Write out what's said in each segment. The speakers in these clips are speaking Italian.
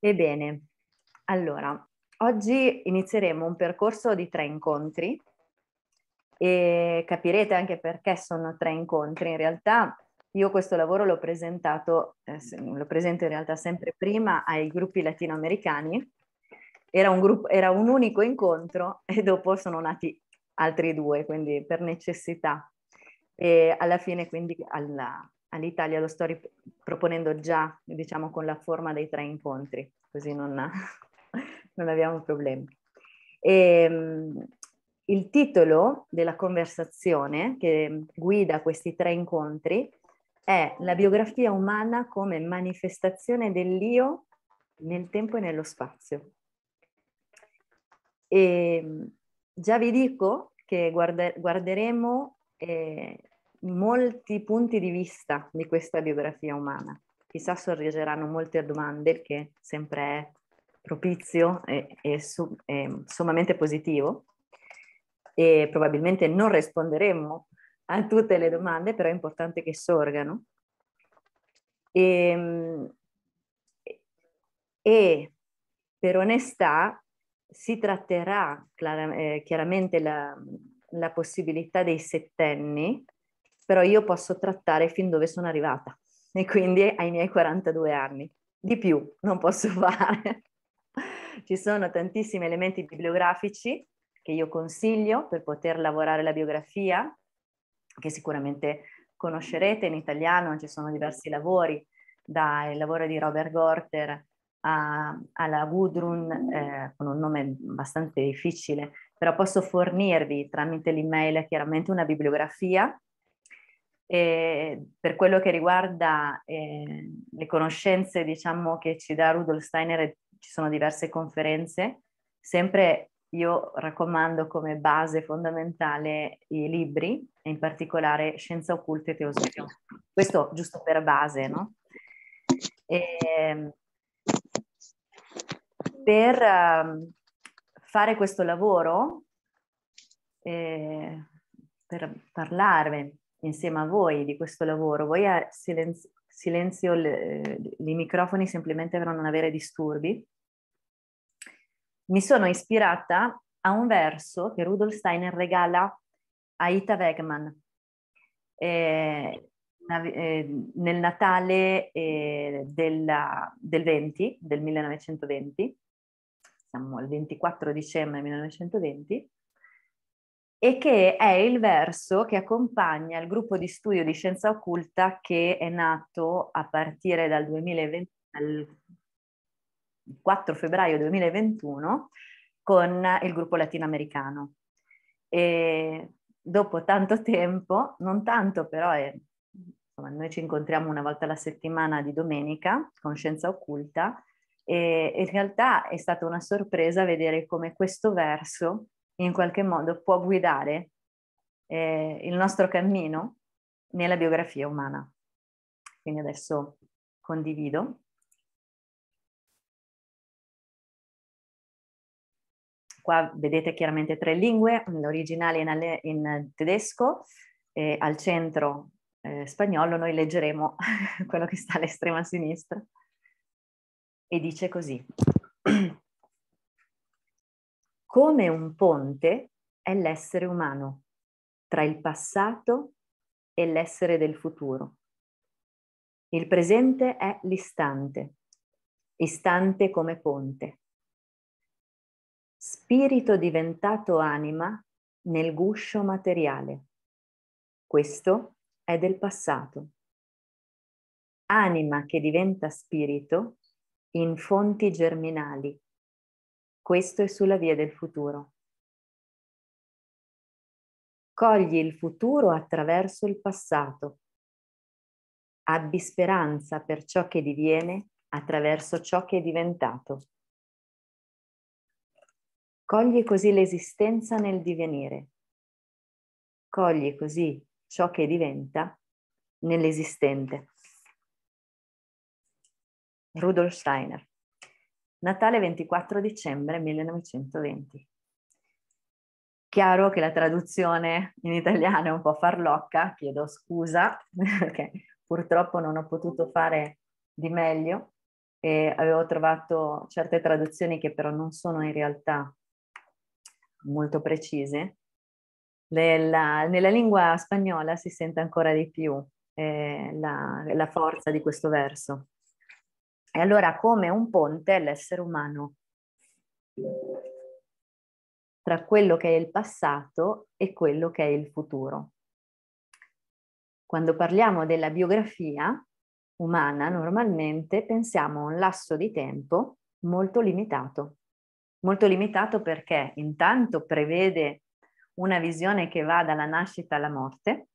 Ebbene, allora, oggi inizieremo un percorso di tre incontri e capirete anche perché sono tre incontri. In realtà io questo lavoro l'ho presentato, eh, lo presento in realtà sempre prima ai gruppi latinoamericani, era un, gruppo, era un unico incontro e dopo sono nati altri due, quindi per necessità. E alla fine, quindi alla, all'Italia lo sto rip- proponendo già, diciamo, con la forma dei tre incontri, così non, non abbiamo problemi. E, ehm, il titolo della conversazione che guida questi tre incontri è La biografia umana come manifestazione dell'io nel tempo e nello spazio. E ehm, già vi dico che guarda- guarderemo eh, molti punti di vista di questa biografia umana. Chissà sorgeranno molte domande, che sempre è propizio e, e, su, e sommamente positivo. E probabilmente non risponderemo a tutte le domande, però è importante che sorgano. Ehm, e, e per onestà si tratterà eh, chiaramente la, la possibilità dei settenni però io posso trattare fin dove sono arrivata e quindi ai miei 42 anni. Di più non posso fare. Ci sono tantissimi elementi bibliografici che io consiglio per poter lavorare la biografia, che sicuramente conoscerete in italiano, ci sono diversi lavori, dal lavoro di Robert Gorter a, alla Gudrun, eh, con un nome abbastanza difficile, però posso fornirvi tramite l'email chiaramente una bibliografia e per quello che riguarda eh, le conoscenze diciamo, che ci dà Rudolf Steiner, eh, ci sono diverse conferenze, sempre io raccomando come base fondamentale i libri, e in particolare Scienza occulta e teosofia. Questo giusto per base, no? E ehm, per ehm, fare questo lavoro, eh, per parlarvi insieme a voi di questo lavoro. Voi a silenzio, silenzio le, i microfoni semplicemente per non avere disturbi. Mi sono ispirata a un verso che Rudolf Steiner regala a Ita Wegman eh, eh, nel Natale eh, della, del 20, del 1920, siamo al 24 dicembre 1920, e che è il verso che accompagna il gruppo di studio di scienza occulta che è nato a partire dal 2020, 4 febbraio 2021 con il gruppo latinoamericano. E dopo tanto tempo, non tanto però, è, insomma, noi ci incontriamo una volta alla settimana di domenica con Scienza Occulta e in realtà è stata una sorpresa vedere come questo verso in qualche modo può guidare eh, il nostro cammino nella biografia umana. Quindi adesso condivido. Qua vedete chiaramente tre lingue, l'originale in, in tedesco, e al centro eh, spagnolo noi leggeremo quello che sta all'estrema sinistra e dice così. come un ponte è l'essere umano tra il passato e l'essere del futuro. Il presente è l'istante, istante come ponte. Spirito diventato anima nel guscio materiale. Questo è del passato. Anima che diventa spirito in fonti germinali questo è sulla via del futuro. Cogli il futuro attraverso il passato. Abbi speranza per ciò che diviene attraverso ciò che è diventato. Cogli così l'esistenza nel divenire. Cogli così ciò che diventa nell'esistente. Rudolf Steiner Natale 24 dicembre 1920. Chiaro che la traduzione in italiano è un po' farlocca, chiedo scusa perché purtroppo non ho potuto fare di meglio e avevo trovato certe traduzioni che però non sono in realtà molto precise. Nella, nella lingua spagnola si sente ancora di più eh, la, la forza di questo verso. E allora come un ponte l'essere umano tra quello che è il passato e quello che è il futuro. Quando parliamo della biografia umana, normalmente pensiamo a un lasso di tempo molto limitato. Molto limitato perché intanto prevede una visione che va dalla nascita alla morte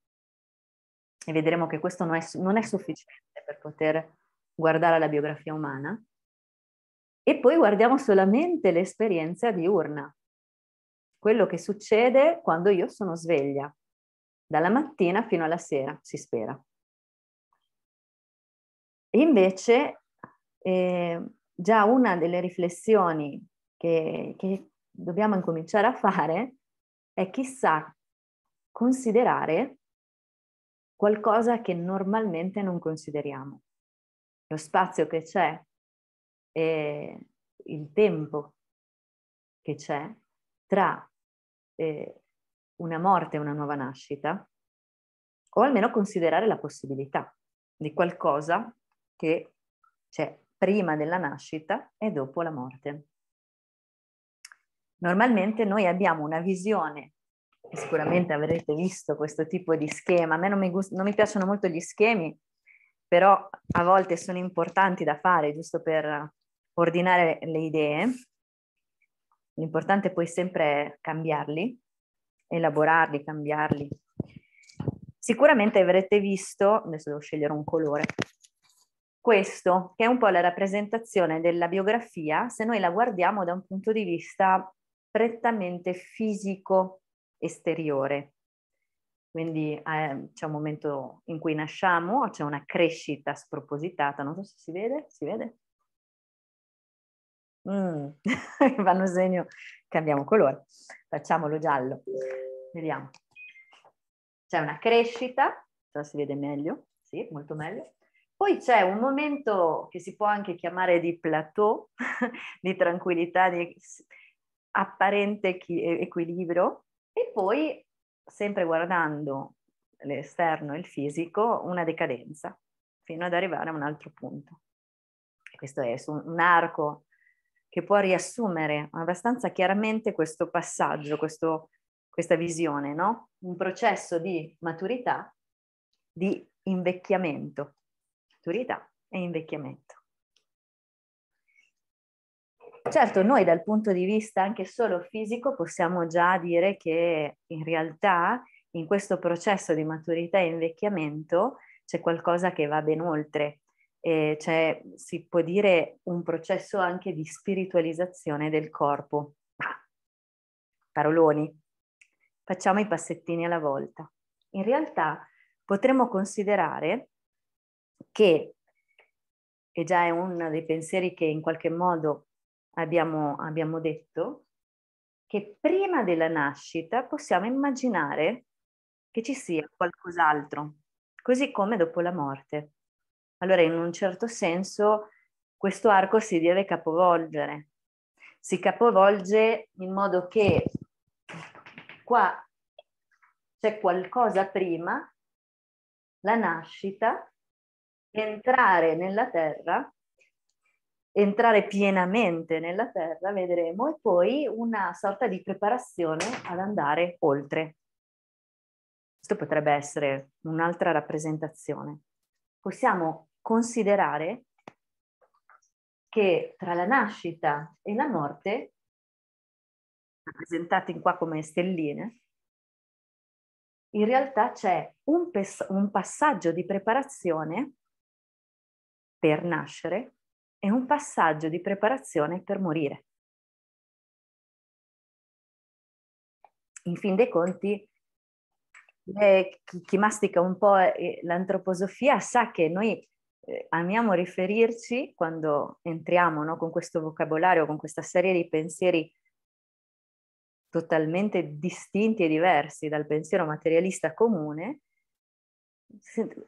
e vedremo che questo non è, non è sufficiente per poter guardare la biografia umana, e poi guardiamo solamente l'esperienza diurna, quello che succede quando io sono sveglia, dalla mattina fino alla sera, si spera. E invece, eh, già una delle riflessioni che, che dobbiamo incominciare a fare è chissà considerare qualcosa che normalmente non consideriamo lo spazio che c'è e il tempo che c'è tra eh, una morte e una nuova nascita, o almeno considerare la possibilità di qualcosa che c'è prima della nascita e dopo la morte. Normalmente noi abbiamo una visione, sicuramente avrete visto questo tipo di schema, a me non mi, gust- non mi piacciono molto gli schemi però a volte sono importanti da fare giusto per ordinare le idee. L'importante poi sempre è cambiarli, elaborarli, cambiarli. Sicuramente avrete visto, adesso devo scegliere un colore, questo che è un po' la rappresentazione della biografia se noi la guardiamo da un punto di vista prettamente fisico esteriore, quindi eh, c'è un momento in cui nasciamo, c'è una crescita spropositata, non so se si vede, si vede? Mm. Vanno segno, cambiamo colore, facciamolo giallo, vediamo. C'è una crescita, cioè si vede meglio, sì, molto meglio. Poi c'è un momento che si può anche chiamare di plateau, di tranquillità, di apparente equilibrio, e poi sempre guardando l'esterno e il fisico, una decadenza fino ad arrivare a un altro punto. Questo è un arco che può riassumere abbastanza chiaramente questo passaggio, questo, questa visione, no? un processo di maturità, di invecchiamento, maturità e invecchiamento. Certo, noi dal punto di vista anche solo fisico possiamo già dire che in realtà in questo processo di maturità e invecchiamento c'è qualcosa che va ben oltre, eh, c'è, si può dire, un processo anche di spiritualizzazione del corpo. Paroloni, facciamo i passettini alla volta. In realtà potremmo considerare che, e già è uno dei pensieri che in qualche modo abbiamo, abbiamo detto che prima della nascita possiamo immaginare che ci sia qualcos'altro, così come dopo la morte. Allora, in un certo senso, questo arco si deve capovolgere. Si capovolge in modo che qua c'è qualcosa prima, la nascita, entrare nella terra entrare pienamente nella terra, vedremo, e poi una sorta di preparazione ad andare oltre. Questo potrebbe essere un'altra rappresentazione. Possiamo considerare che tra la nascita e la morte, rappresentate in qua come stelline, in realtà c'è un, pes- un passaggio di preparazione per nascere è un passaggio di preparazione per morire. In fin dei conti, chi, chi, mastica un po' l'antroposofia sa che noi eh, amiamo riferirci quando entriamo no, con questo vocabolario, con questa serie di pensieri totalmente distinti e diversi dal pensiero materialista comune,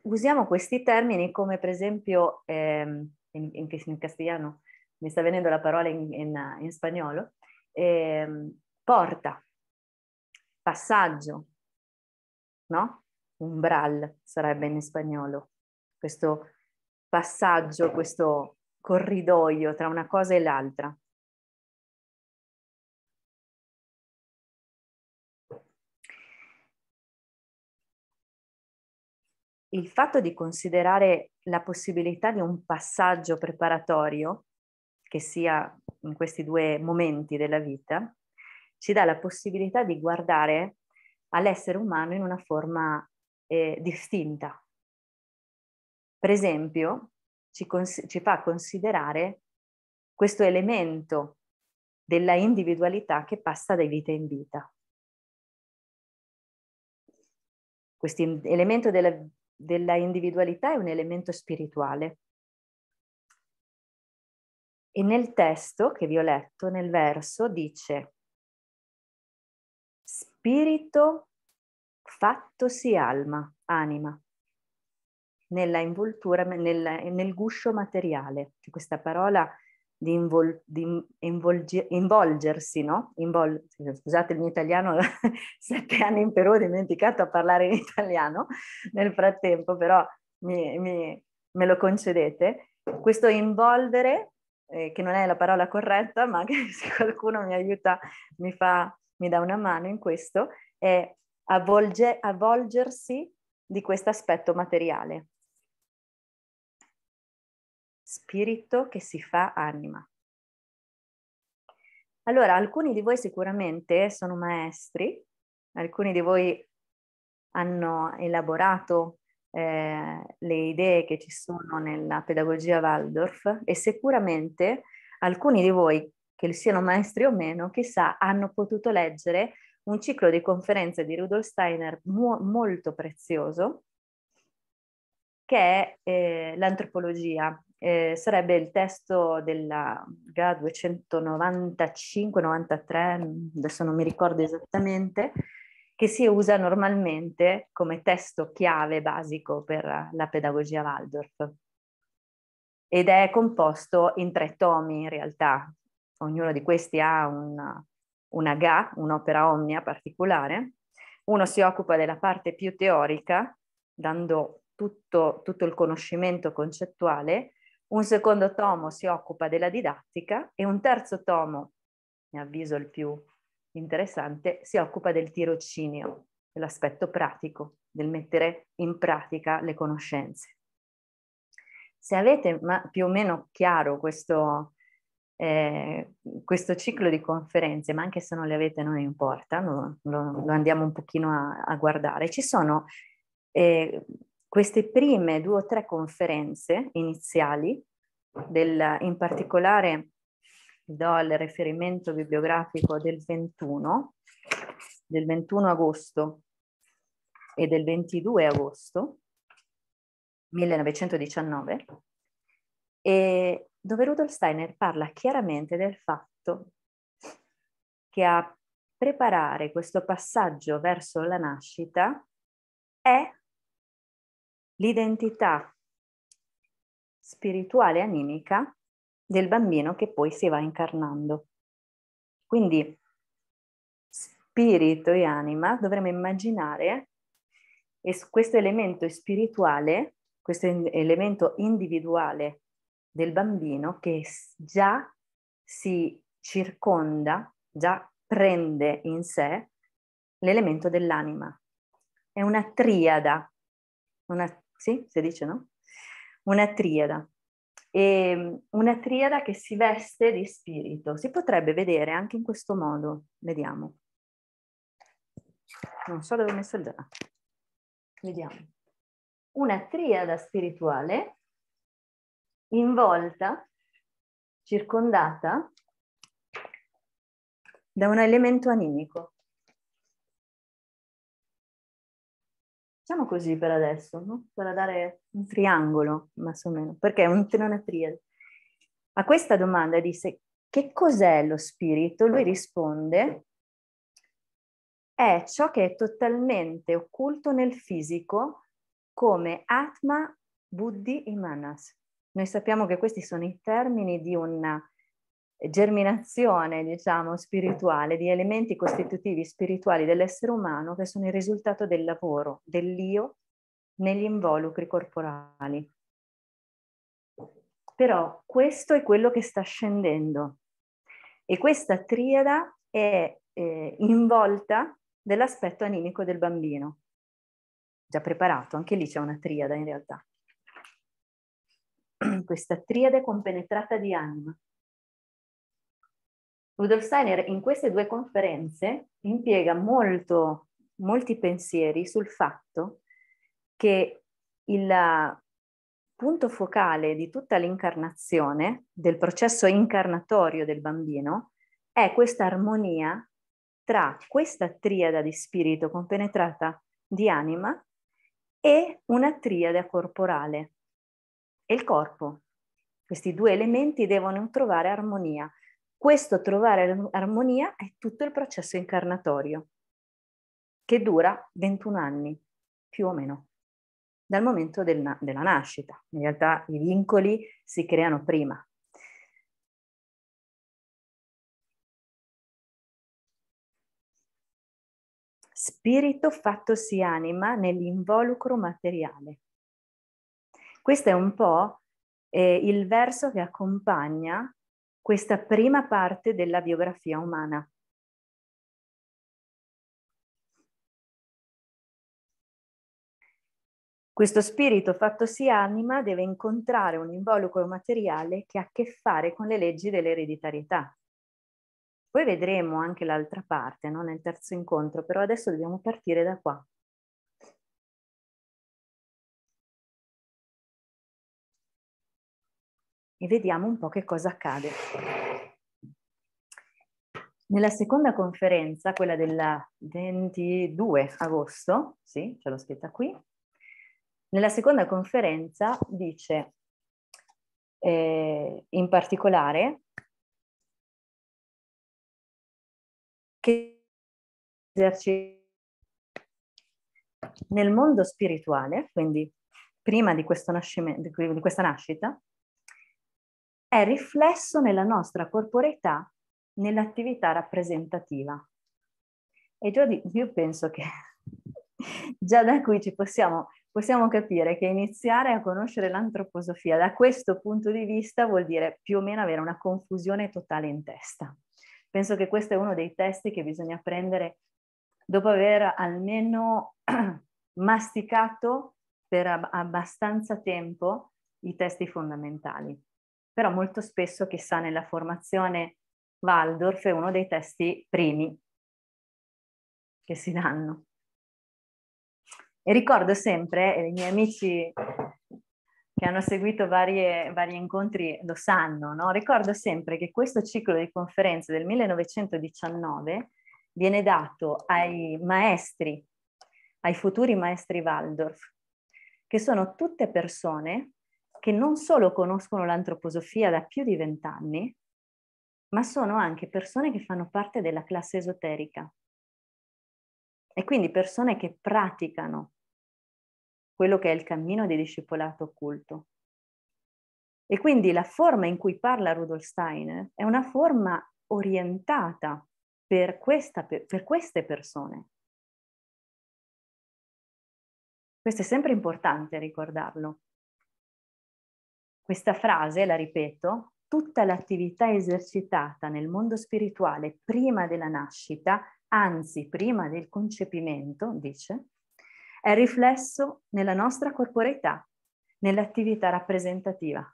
usiamo questi termini come per esempio ehm, in, en, en castellano, mi sta venendo la parola in, in, in spagnolo, eh, porta, passaggio, no? Umbral sarebbe in spagnolo, questo passaggio, questo corridoio tra una cosa e l'altra. il fatto di considerare la possibilità di un passaggio preparatorio, che sia in questi due momenti della vita, ci dà la possibilità di guardare all'essere umano in una forma eh, distinta. Per esempio, ci, cons- ci fa considerare questo elemento della individualità che passa da vita in vita. Questo elemento della della individualità è un elemento spirituale. E nel testo che vi ho letto, nel verso, dice spirito fattosi alma, anima, nella involtura, nel, nel guscio materiale. Questa parola di, invol, di involge, involgersi, no? Invol, scusate il mio italiano, sette anni in Perù ho dimenticato a parlare in italiano nel frattempo, però mi, mi, me lo concedete. Questo involvere, eh, che non è la parola corretta, ma che se qualcuno mi aiuta, mi, fa, mi dà una mano in questo, è avvolge, avvolgersi di questo aspetto materiale spirito che si fa anima. Allora, alcuni di voi sicuramente sono maestri, alcuni di voi hanno elaborato eh, le idee che ci sono nella pedagogia Waldorf e sicuramente alcuni di voi, che siano maestri o meno, chissà, hanno potuto leggere un ciclo di conferenze di Rudolf Steiner mo- molto prezioso, che è eh, l'antropologia eh, sarebbe il testo della GA 295-93, adesso non mi ricordo esattamente, che si usa normalmente come testo chiave basico per la pedagogia Waldorf. Ed è composto in tre tomi in realtà. Ognuno di questi ha una, una GA, un'opera omnia particolare. Uno si occupa della parte più teorica, dando tutto, tutto il conoscimento concettuale, un secondo tomo si occupa della didattica e un terzo tomo, mi avviso il più interessante, si occupa del tirocinio, dell'aspetto pratico, del mettere in pratica le conoscenze. Se avete più o meno chiaro questo, eh, questo ciclo di conferenze, ma anche se non le avete non importa, lo, lo andiamo un pochino a, a guardare, ci sono eh, queste prime due o tre conferenze iniziali, del, in particolare do il riferimento bibliografico del 21, del 21 agosto e del 22 agosto 1919, e dove Rudolf Steiner parla chiaramente del fatto che a preparare questo passaggio verso la nascita è l'identità spirituale e animica del bambino che poi si va incarnando. Quindi spirito e anima dovremmo immaginare questo elemento spirituale, questo elemento individuale del bambino che già si circonda, già prende in sé l'elemento dell'anima. È una triada, una sì, si dice no? Una triada. E ehm, una triada che si veste di spirito. Si potrebbe vedere anche in questo modo. Vediamo. Non so dove ho messo il già. Vediamo. Una triada spirituale involta, circondata da un elemento animico. Facciamo così per adesso, no? per dare un triangolo, más o meno, perché è un trionetriade. A questa domanda disse che cos'è lo spirito? Lui risponde è ciò che è totalmente occulto nel fisico come Atma, Buddhi e Manas. Noi sappiamo che questi sono i termini di una germinazione, diciamo, spirituale, di elementi costitutivi spirituali dell'essere umano che sono il risultato del lavoro, dell'io negli involucri corporali. Però questo è quello che sta scendendo e questa triada è eh, involta dell'aspetto animico del bambino, già preparato, anche lì c'è una triada in realtà. Questa triade compenetrata di anima, Rudolf Steiner in queste due conferenze impiega molto, molti pensieri sul fatto che il punto focale di tutta l'incarnazione, del processo incarnatorio del bambino, è questa armonia tra questa triada di spirito compenetrata di anima e una triada corporale e il corpo. Questi due elementi devono trovare armonia questo trovare armonia è tutto il processo incarnatorio, che dura 21 anni, più o meno, dal momento del na- della nascita. In realtà i vincoli si creano prima. Spirito fattosi anima nell'involucro materiale. Questo è un po' eh, il verso che accompagna questa prima parte della biografia umana. Questo spirito fattosi anima deve incontrare un involucro materiale che ha a che fare con le leggi dell'ereditarietà. Poi vedremo anche l'altra parte, no? nel terzo incontro, però adesso dobbiamo partire da qua. e vediamo un po' che cosa accade. Nella seconda conferenza, quella del 22 agosto, sì, ce l'ho scritta qui, nella seconda conferenza dice eh, in particolare che nel mondo spirituale, quindi prima di, di questa nascita, è riflesso nella nostra corporeità nell'attività rappresentativa. E io penso che già da qui ci possiamo, possiamo capire che iniziare a conoscere l'antroposofia da questo punto di vista vuol dire più o meno avere una confusione totale in testa. Penso che questo è uno dei testi che bisogna prendere dopo aver almeno masticato per abbastanza tempo i testi fondamentali però molto spesso, chissà, nella formazione Waldorf è uno dei testi primi che si danno. E ricordo sempre, e i miei amici che hanno seguito varie, vari incontri lo sanno, no? ricordo sempre che questo ciclo di conferenze del 1919 viene dato ai maestri, ai futuri maestri Waldorf, che sono tutte persone che non solo conoscono l'antroposofia da più di vent'anni, ma sono anche persone che fanno parte della classe esoterica e quindi persone che praticano quello che è il cammino di discepolato occulto. E quindi la forma in cui parla Rudolf Steiner è una forma orientata per, questa, per, per queste persone. Questo è sempre importante ricordarlo, questa frase, la ripeto, tutta l'attività esercitata nel mondo spirituale prima della nascita, anzi prima del concepimento, dice, è riflesso nella nostra corporeità, nell'attività rappresentativa.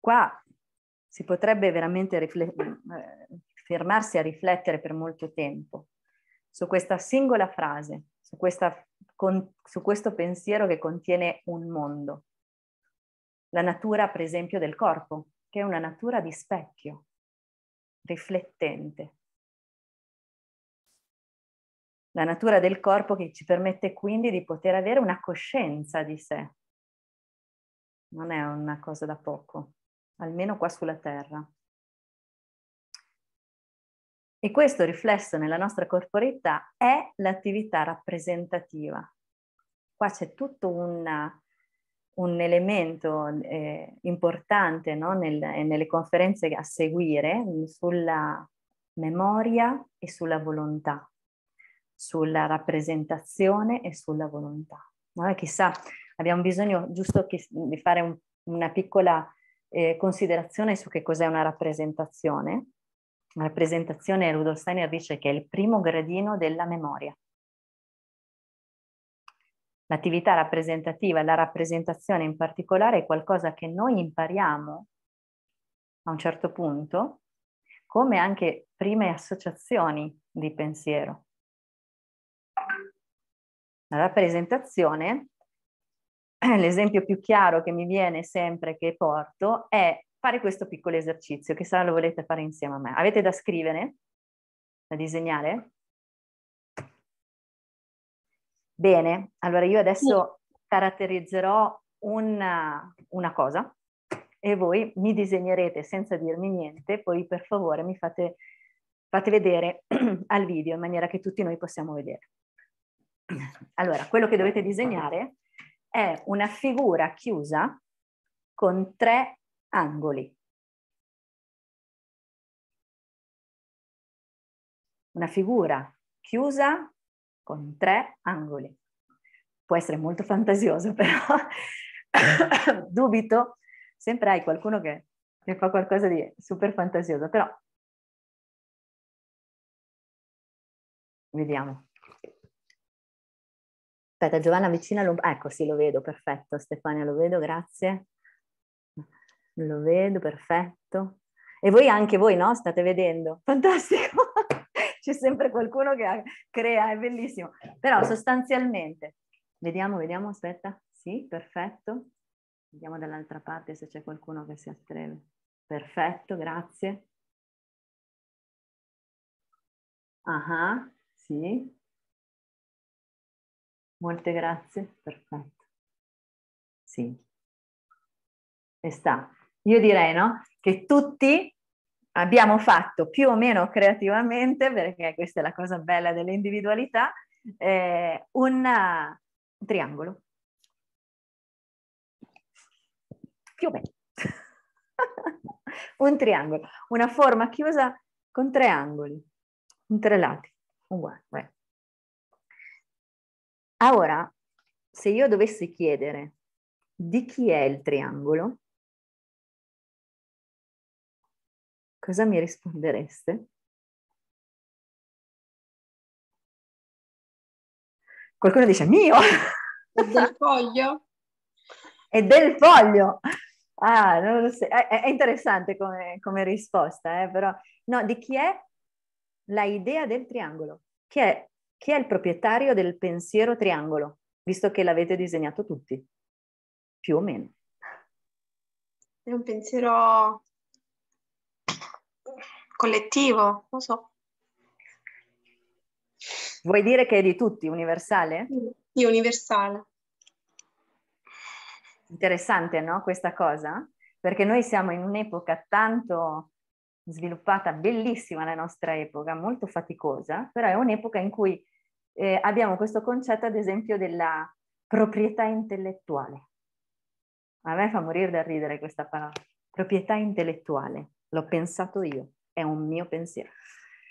Qua si potrebbe veramente rifle- eh, fermarsi a riflettere per molto tempo su questa singola frase, su, questa, con, su questo pensiero che contiene un mondo. La natura, per esempio, del corpo, che è una natura di specchio, riflettente. La natura del corpo che ci permette quindi di poter avere una coscienza di sé. Non è una cosa da poco almeno qua sulla Terra. E questo riflesso nella nostra corporeità è l'attività rappresentativa. Qua c'è tutto una, un elemento eh, importante no? Nel, nelle conferenze a seguire sulla memoria e sulla volontà, sulla rappresentazione e sulla volontà. No? E chissà, abbiamo bisogno giusto che, di fare un, una piccola eh, considerazione su che cos'è una rappresentazione. La rappresentazione, Rudolf Steiner dice che è il primo gradino della memoria. L'attività rappresentativa, la rappresentazione in particolare, è qualcosa che noi impariamo a un certo punto, come anche prime associazioni di pensiero. La rappresentazione eh, l'esempio più chiaro che mi viene sempre che porto è fare questo piccolo esercizio, che sarà lo volete fare insieme a me. Avete da scrivere? Da disegnare? Bene, allora io adesso caratterizzerò una, una cosa e voi mi disegnerete senza dirmi niente, poi per favore mi fate, fate vedere al video in maniera che tutti noi possiamo vedere. Allora, quello che dovete disegnare è una figura chiusa con tre angoli. Una figura chiusa con tre angoli. Può essere molto fantasioso, però dubito, sempre hai qualcuno che, che fa qualcosa di super fantasioso, però vediamo. Aspetta, Giovanna vicina, lo... ecco sì, lo vedo, perfetto. Stefania, lo vedo, grazie. Lo vedo, perfetto. E voi anche voi, no? State vedendo. Fantastico. C'è sempre qualcuno che crea, è bellissimo. Però sostanzialmente, vediamo, vediamo, aspetta. Sì, perfetto. Vediamo dall'altra parte se c'è qualcuno che si attreve. Perfetto, grazie. Ah, sì. Molte grazie, perfetto. Sì. E sta. Io direi no? che tutti abbiamo fatto più o meno creativamente, perché questa è la cosa bella dell'individualità, eh, un eh, triangolo. Più o meno. un triangolo, una forma chiusa con tre angoli, un tre lati, uguale. Beh. Ora, se io dovessi chiedere di chi è il triangolo, cosa mi rispondereste? Qualcuno dice mio! È del foglio? È del foglio! Ah, è interessante come, come risposta, eh? però no, di chi è la idea del triangolo, che è chi è il proprietario del pensiero triangolo, visto che l'avete disegnato tutti? Più o meno. È un pensiero collettivo, non so. Vuoi dire che è di tutti, universale? Sì, universale. Interessante, no? Questa cosa? Perché noi siamo in un'epoca tanto sviluppata, bellissima la nostra epoca, molto faticosa, però è un'epoca in cui eh, abbiamo questo concetto, ad esempio, della proprietà intellettuale. A me fa morire da ridere questa parola. Proprietà intellettuale, l'ho pensato io, è un mio pensiero.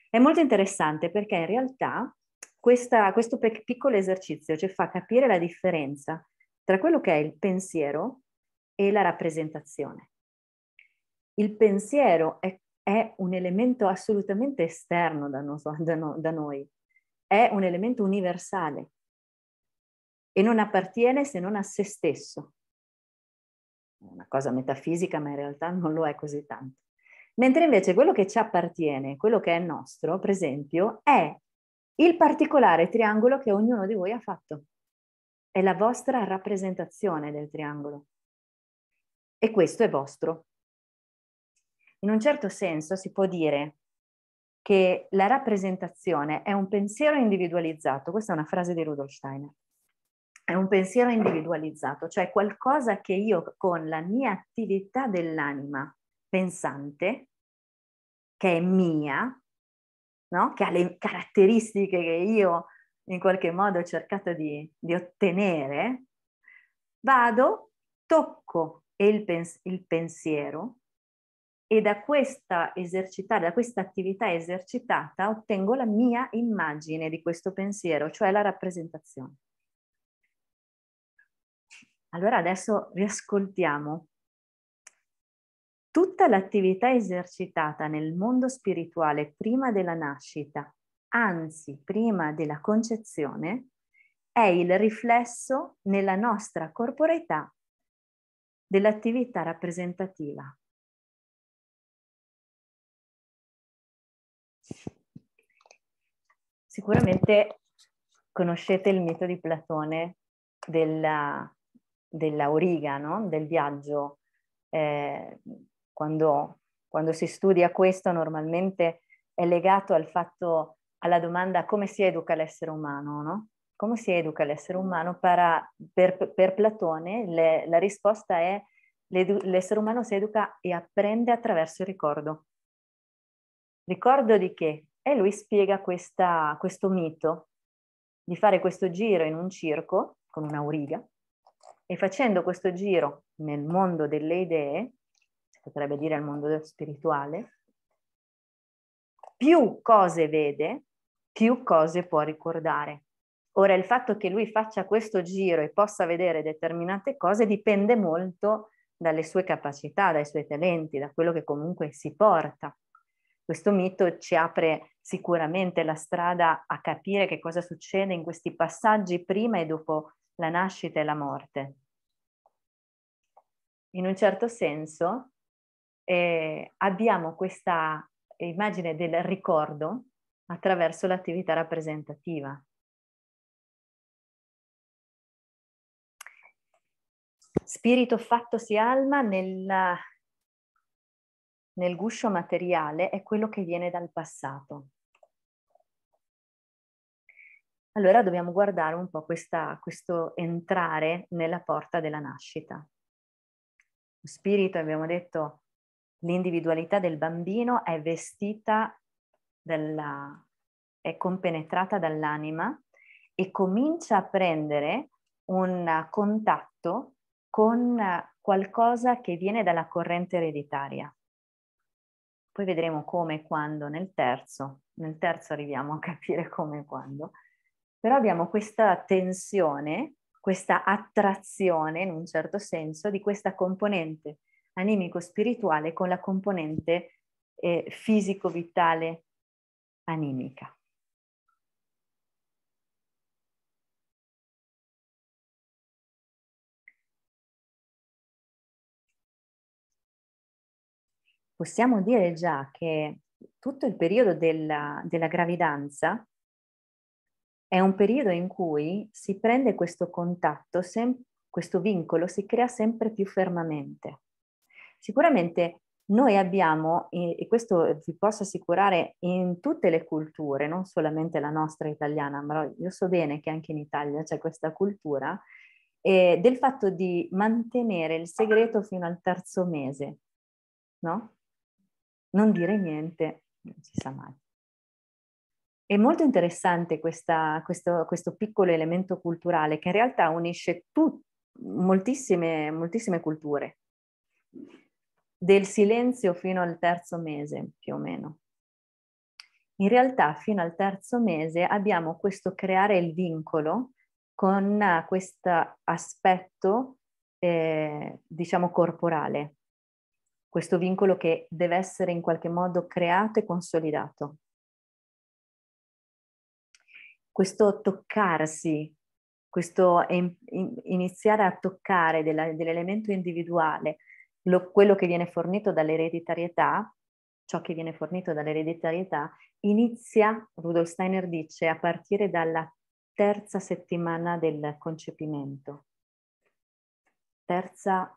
È molto interessante perché in realtà questa, questo pe- piccolo esercizio ci fa capire la differenza tra quello che è il pensiero e la rappresentazione. Il pensiero è, è un elemento assolutamente esterno da, no, da, no, da noi, è un elemento universale e non appartiene se non a se stesso. una cosa metafisica, ma in realtà non lo è così tanto. Mentre invece quello che ci appartiene, quello che è nostro, per esempio, è il particolare triangolo che ognuno di voi ha fatto. È la vostra rappresentazione del triangolo. E questo è vostro. In un certo senso si può dire che la rappresentazione è un pensiero individualizzato, questa è una frase di Rudolf Steiner, è un pensiero individualizzato, cioè qualcosa che io con la mia attività dell'anima pensante, che è mia, no? che ha le caratteristiche che io in qualche modo ho cercato di, di ottenere, vado, tocco il, pens- il pensiero e da questa esercitata, da questa attività esercitata ottengo la mia immagine di questo pensiero, cioè la rappresentazione. Allora adesso riascoltiamo Tutta l'attività esercitata nel mondo spirituale prima della nascita, anzi prima della concezione, è il riflesso nella nostra corporeità dell'attività rappresentativa. Sicuramente conoscete il mito di Platone della, della origa, no? del viaggio. Eh, quando, quando si studia questo normalmente è legato al fatto, alla domanda come si educa l'essere umano, no? Come si educa l'essere umano? Para, per, per, Platone le, la risposta è l'essere umano si educa e apprende attraverso il ricordo. Ricordo di che? E lui spiega questa, questo mito di fare questo giro in un circo con un'auriga e facendo questo giro nel mondo delle idee, si potrebbe dire al mondo spirituale, più cose vede, più cose può ricordare. Ora, il fatto che lui faccia questo giro e possa vedere determinate cose dipende molto dalle sue capacità, dai suoi talenti, da quello che comunque si porta. Questo mito ci apre sicuramente la strada a capire che cosa succede in questi passaggi prima e dopo la nascita e la morte. In un certo senso eh, abbiamo questa immagine del ricordo attraverso l'attività rappresentativa. Spirito fattosi alma nella nel guscio materiale è quello che viene dal passato. Allora dobbiamo guardare un po' questa, questo entrare nella porta della nascita. Lo spirito, abbiamo detto, l'individualità del bambino è vestita dalla, è compenetrata dall'anima e comincia a prendere un contatto con qualcosa che viene dalla corrente ereditaria. Poi vedremo come e quando nel terzo, nel terzo arriviamo a capire come e quando, però abbiamo questa tensione, questa attrazione in un certo senso di questa componente animico-spirituale con la componente eh, fisico-vitale animica. possiamo dire già che tutto il periodo della, della gravidanza è un periodo in cui si prende questo contatto, sem- questo vincolo si crea sempre più fermamente. Sicuramente noi abbiamo, e questo vi posso assicurare in tutte le culture, non solamente la nostra italiana, ma io so bene che anche in Italia c'è questa cultura, eh, del fatto di mantenere il segreto fino al terzo mese, no? non dire niente, non si sa mai. È molto interessante questa, questo, questo, piccolo elemento culturale che in realtà unisce tut, moltissime, moltissime culture, del silenzio fino al terzo mese più o meno. In realtà fino al terzo mese abbiamo questo creare il vincolo con eh, questo aspetto, eh, diciamo, corporale, questo vincolo che deve essere in qualche modo creato e consolidato. Questo toccarsi, questo iniziare a toccare dell'elemento individuale, lo, quello che viene fornito dall'ereditarietà, ciò che viene fornito dall'ereditarietà, inizia, Rudolf Steiner dice, a partire dalla terza settimana del concepimento. Terza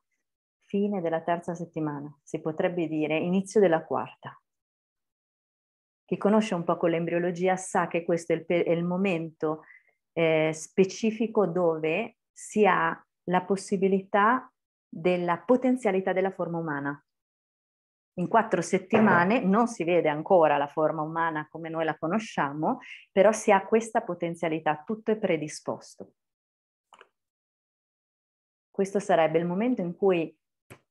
fine della terza settimana, si potrebbe dire inizio della quarta. Chi conosce un po' l'embriologia sa che questo è il, è il momento eh, specifico dove si ha la possibilità della potenzialità della forma umana. In quattro settimane non si vede ancora la forma umana come noi la conosciamo, però si ha questa potenzialità, tutto è predisposto. Questo sarebbe il momento in cui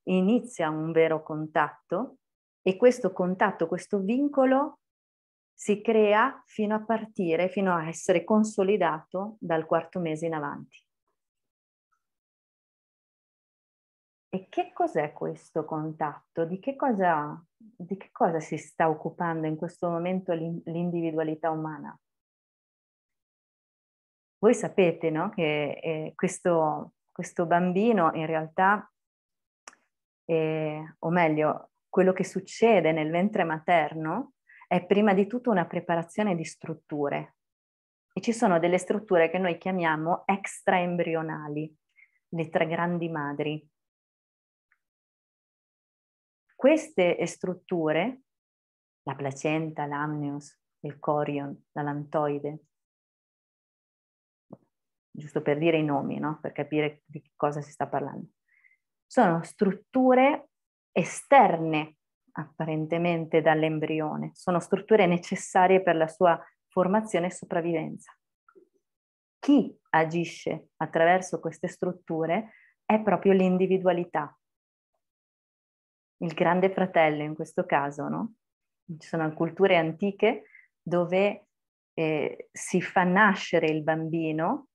inizia un vero contatto e questo contatto, questo vincolo si crea fino a partire, fino a essere consolidato dal quarto mese in avanti. E che cos'è questo contatto? Di che cosa, di che cosa si sta occupando in questo momento l'individualità umana? Voi sapete no? che eh, questo, questo bambino in realtà e, o meglio, quello che succede nel ventre materno è prima di tutto una preparazione di strutture. E ci sono delle strutture che noi chiamiamo extraembrionali, le tre grandi madri. Queste strutture, la placenta, l'amnios, il corion, la lantoide, giusto per dire i nomi, no? per capire di cosa si sta parlando sono strutture esterne apparentemente dall'embrione, sono strutture necessarie per la sua formazione e sopravvivenza. Chi agisce attraverso queste strutture è proprio l'individualità. Il grande fratello in questo caso, no? Ci sono culture antiche dove eh, si fa nascere il bambino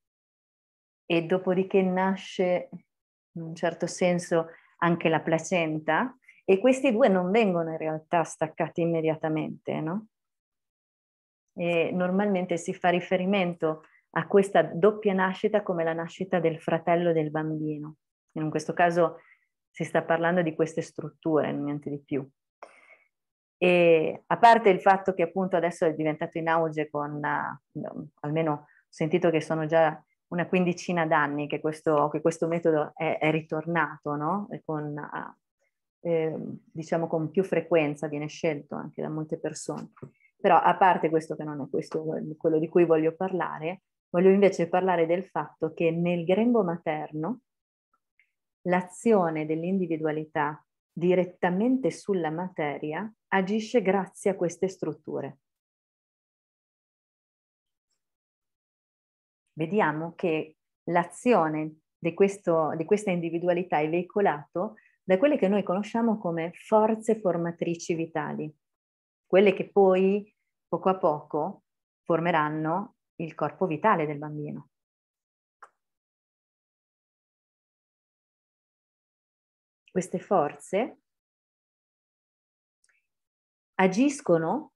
e dopodiché nasce in un certo senso anche la placenta, e questi due non vengono in realtà staccati immediatamente, no? E normalmente si fa riferimento a questa doppia nascita come la nascita del fratello del bambino. In questo caso si sta parlando di queste strutture, niente di più. E a parte il fatto che appunto adesso è diventato in auge con, uh, almeno ho sentito che sono già una quindicina d'anni che questo, che questo metodo è, è ritornato, no? con, eh, ehm, diciamo con più frequenza viene scelto anche da molte persone. Però a parte questo che non è questo, eh, quello di cui voglio parlare, voglio invece parlare del fatto che nel grembo materno l'azione dell'individualità direttamente sulla materia agisce grazie a queste strutture. vediamo che l'azione di, di questa individualità è veicolata da quelle che noi conosciamo come forze formatrici vitali, quelle che poi poco a poco formeranno il corpo vitale del bambino. Queste forze agiscono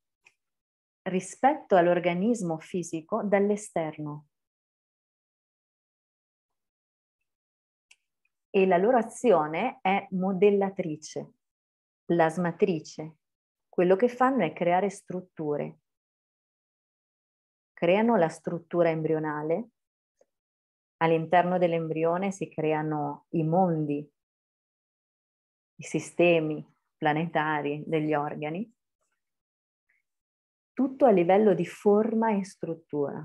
rispetto all'organismo fisico dall'esterno, e la loro azione è modellatrice, plasmatrice. Quello che fanno è creare strutture. Creano la struttura embrionale, all'interno dell'embrione si creano i mondi, i sistemi planetari degli organi, tutto a livello di forma e struttura.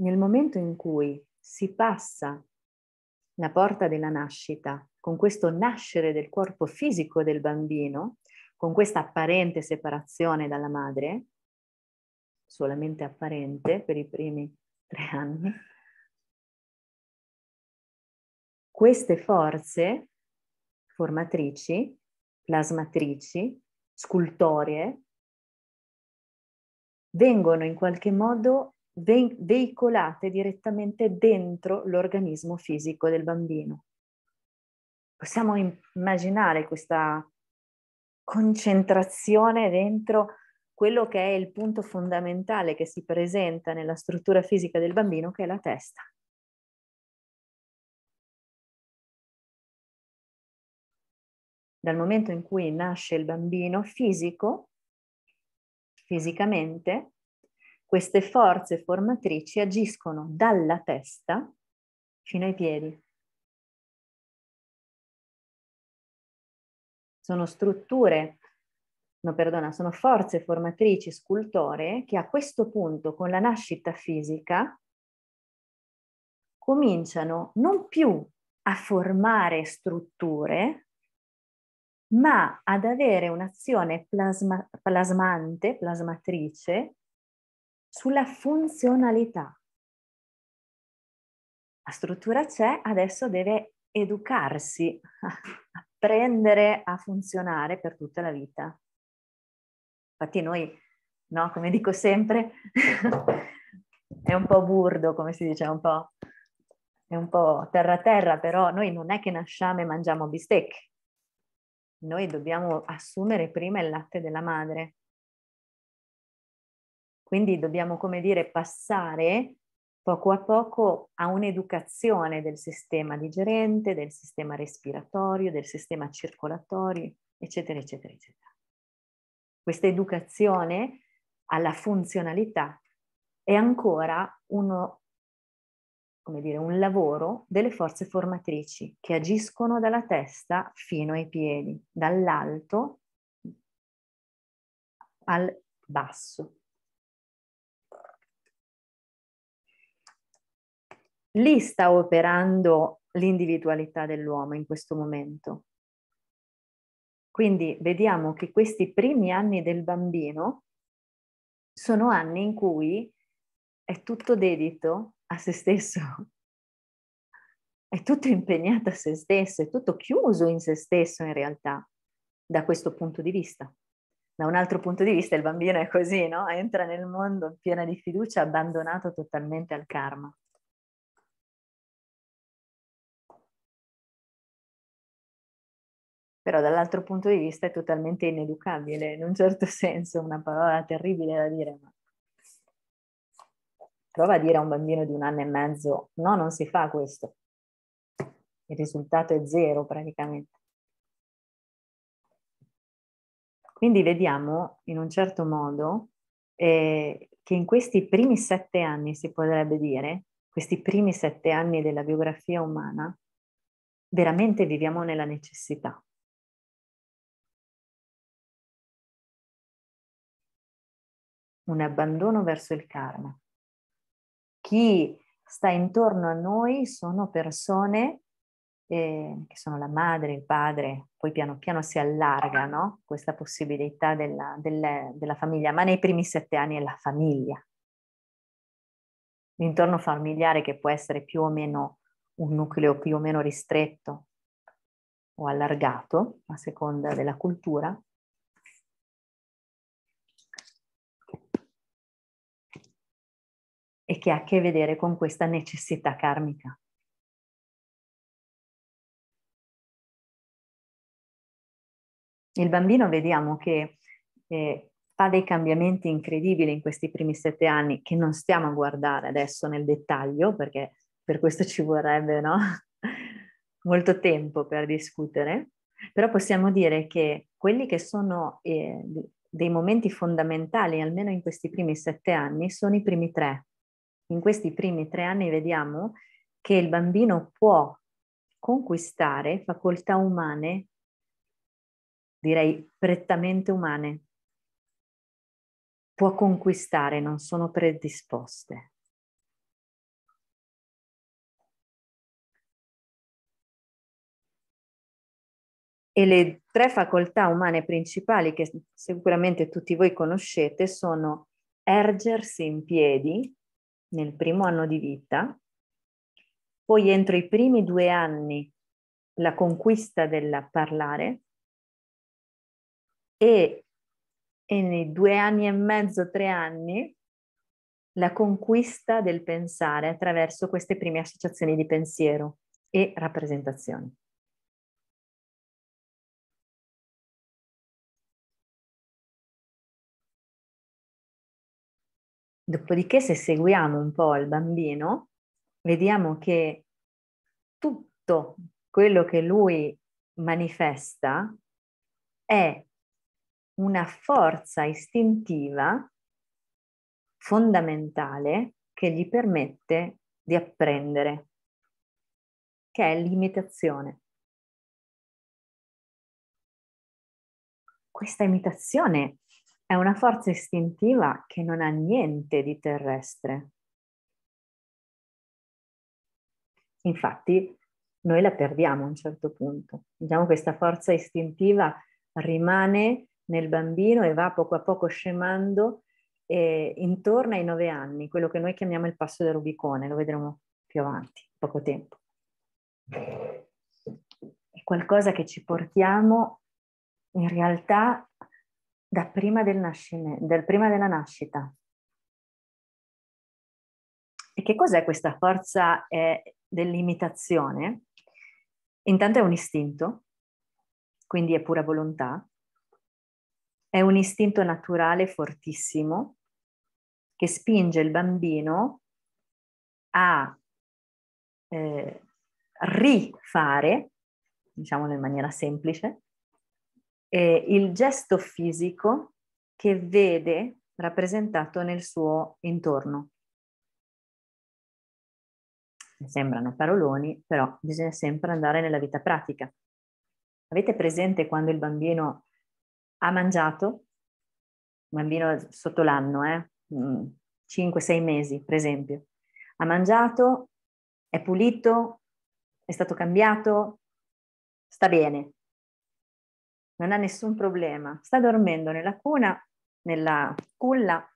Nel momento in cui si passa la porta della nascita con questo nascere del corpo fisico del bambino, con questa apparente separazione dalla madre, solamente apparente per i primi tre anni, queste forze formatrici, plasmatrici, scultorie, vengono in qualche modo ve- veicolate direttamente dentro l'organismo fisico del bambino. Possiamo immaginare questa concentrazione dentro quello che è il punto fondamentale che si presenta nella struttura fisica del bambino, che è la testa. Dal momento in cui nasce il bambino fisico, fisicamente, queste forze formatrici agiscono dalla testa fino ai piedi. Sono strutture, no perdona, sono forze formatrici scultoree che a questo punto con la nascita fisica cominciano non più a formare strutture, ma ad avere un'azione plasma, plasmante, plasmatrice, sulla funzionalità. La struttura c'è, adesso deve educarsi, apprendere a funzionare per tutta la vita. Infatti noi, no, come dico sempre, è un po' burdo, come si dice, un po', è un po' terra-terra, però noi non è che nasciamo e mangiamo bistecche. Noi dobbiamo assumere prima il latte della madre, quindi dobbiamo, come dire, passare poco a poco a un'educazione del sistema digerente, del sistema respiratorio, del sistema circolatorio, eccetera, eccetera, eccetera. Questa educazione alla funzionalità è ancora uno, dire, un lavoro delle forze formatrici che agiscono dalla testa fino ai piedi, dall'alto al basso. lì sta operando l'individualità dell'uomo in questo momento. Quindi vediamo che questi primi anni del bambino sono anni in cui è tutto dedito a se stesso, è tutto impegnato a se stesso, è tutto chiuso in se stesso in realtà, da questo punto di vista. Da un altro punto di vista il bambino è così, no? Entra nel mondo pieno di fiducia, abbandonato totalmente al karma. però dall'altro punto di vista è totalmente ineducabile, in un certo senso, una parola terribile da dire, ma prova a dire a un bambino di un anno e mezzo, no, non si fa questo. Il risultato è zero praticamente. Quindi vediamo in un certo modo eh, che in questi primi sette anni, si potrebbe dire, questi primi sette anni della biografia umana, veramente viviamo nella necessità. un abbandono verso il karma. Chi sta intorno a noi sono persone eh, che sono la madre, il padre, poi piano piano si allarga no? questa possibilità della, della, della famiglia, ma nei primi sette anni è la famiglia. L'intorno familiare che può essere più o meno un nucleo più o meno ristretto o allargato a seconda della cultura, e che ha a che vedere con questa necessità karmica. Il bambino vediamo che eh, fa dei cambiamenti incredibili in questi primi sette anni che non stiamo a guardare adesso nel dettaglio perché per questo ci vorrebbe no? molto tempo per discutere, però possiamo dire che quelli che sono eh, dei momenti fondamentali, almeno in questi primi sette anni, sono i primi tre, in questi primi tre anni vediamo che il bambino può conquistare facoltà umane, direi prettamente umane, può conquistare, non sono predisposte. E le tre facoltà umane principali che sicuramente tutti voi conoscete sono ergersi in piedi, nel primo anno di vita, poi entro i primi due anni la conquista del parlare e, e nei due anni e mezzo, tre anni, la conquista del pensare attraverso queste prime associazioni di pensiero e rappresentazioni. Dopodiché se seguiamo un po' il bambino, vediamo che tutto quello che lui manifesta è una forza istintiva fondamentale che gli permette di apprendere, che è l'imitazione. Questa imitazione è una forza istintiva che non ha niente di terrestre. Infatti, noi la perdiamo a un certo punto. Diciamo questa forza istintiva rimane nel bambino e va poco a poco scemando eh, intorno ai nove anni, quello che noi chiamiamo il passo del Rubicone, lo vedremo più avanti, poco tempo. È qualcosa che ci portiamo in realtà da prima del nascimento, del prima della nascita. E che cos'è questa forza eh, dell'imitazione? Intanto è un istinto, quindi è pura volontà. È un istinto naturale fortissimo che spinge il bambino a eh, rifare, diciamolo in maniera semplice, eh, il gesto fisico che vede rappresentato nel suo intorno. Sembrano paroloni, però bisogna sempre andare nella vita pratica. Avete presente quando il bambino ha mangiato? Bambino sotto l'anno, eh? 5-6 mm, mesi, per esempio. Ha mangiato, è pulito, è stato cambiato, sta bene non ha nessun problema, sta dormendo nella cuna, nella culla,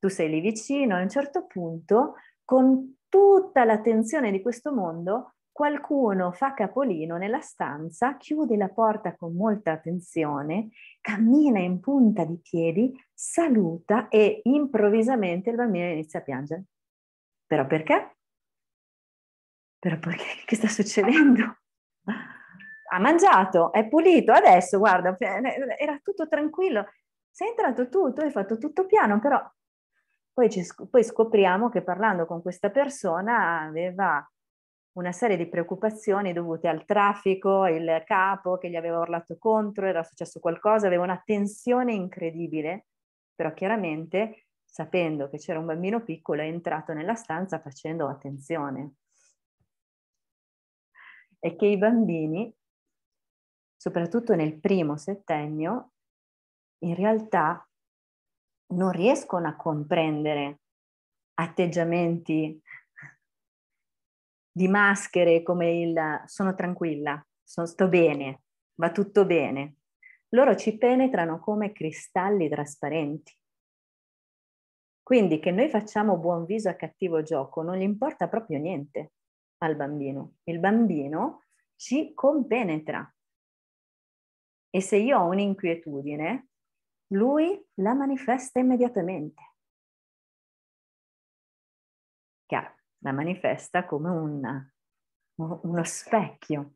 tu sei lì vicino, a un certo punto, con tutta l'attenzione di questo mondo, qualcuno fa capolino nella stanza, chiude la porta con molta attenzione, cammina in punta di piedi, saluta e improvvisamente il bambino inizia a piangere. Però perché? Però perché? Che sta succedendo? ha mangiato, è pulito, adesso guarda, era tutto tranquillo. Sei entrato tu, tu hai fatto tutto piano, però poi, ci, poi scopriamo che parlando con questa persona aveva una serie di preoccupazioni dovute al traffico, il capo che gli aveva urlato contro, era successo qualcosa, aveva una tensione incredibile, però chiaramente sapendo che c'era un bambino piccolo è entrato nella stanza facendo attenzione. E che i bambini soprattutto nel primo settennio, in realtà non riescono a comprendere atteggiamenti di maschere come il sono tranquilla, sono, sto bene, va tutto bene. Loro ci penetrano come cristalli trasparenti. Quindi che noi facciamo buon viso a cattivo gioco non gli importa proprio niente al bambino. Il bambino ci compenetra, e se io ho un'inquietudine, lui la manifesta immediatamente. Chiaro, la manifesta come un, uno specchio.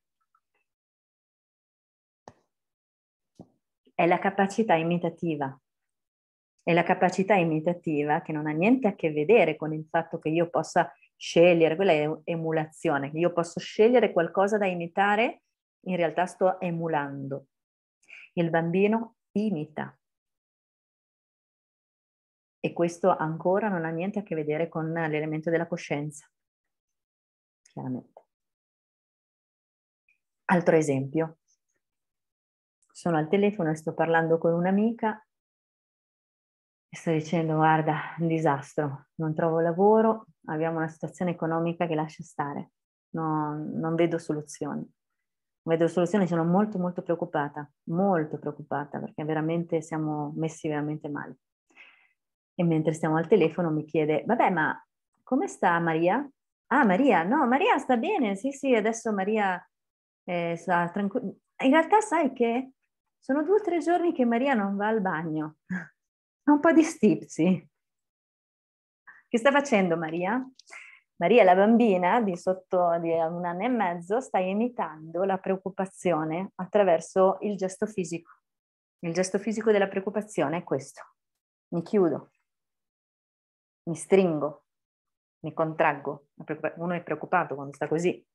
È la capacità imitativa. È la capacità imitativa che non ha niente a che vedere con il fatto che io possa scegliere, quella è emulazione, che io posso scegliere qualcosa da imitare, in realtà sto emulando. Il bambino imita. E questo ancora non ha niente a che vedere con l'elemento della coscienza, chiaramente. Altro esempio. Sono al telefono e sto parlando con un'amica e sto dicendo guarda, un disastro, non trovo lavoro, abbiamo una situazione economica che lascia stare, no, non vedo soluzioni vedo soluzioni, sono molto molto preoccupata, molto preoccupata perché veramente siamo messi veramente male. E mentre stiamo al telefono mi chiede, vabbè ma come sta Maria? Ah Maria, no Maria sta bene, sì sì adesso Maria eh, sta tranquilla. In realtà sai che sono due o tre giorni che Maria non va al bagno, ha un po' di stipsi. Che sta facendo Maria? Maria, la bambina di sotto di un anno e mezzo, sta imitando la preoccupazione attraverso il gesto fisico. Il gesto fisico della preoccupazione è questo. Mi chiudo, mi stringo, mi contraggo. Uno è preoccupato quando sta così,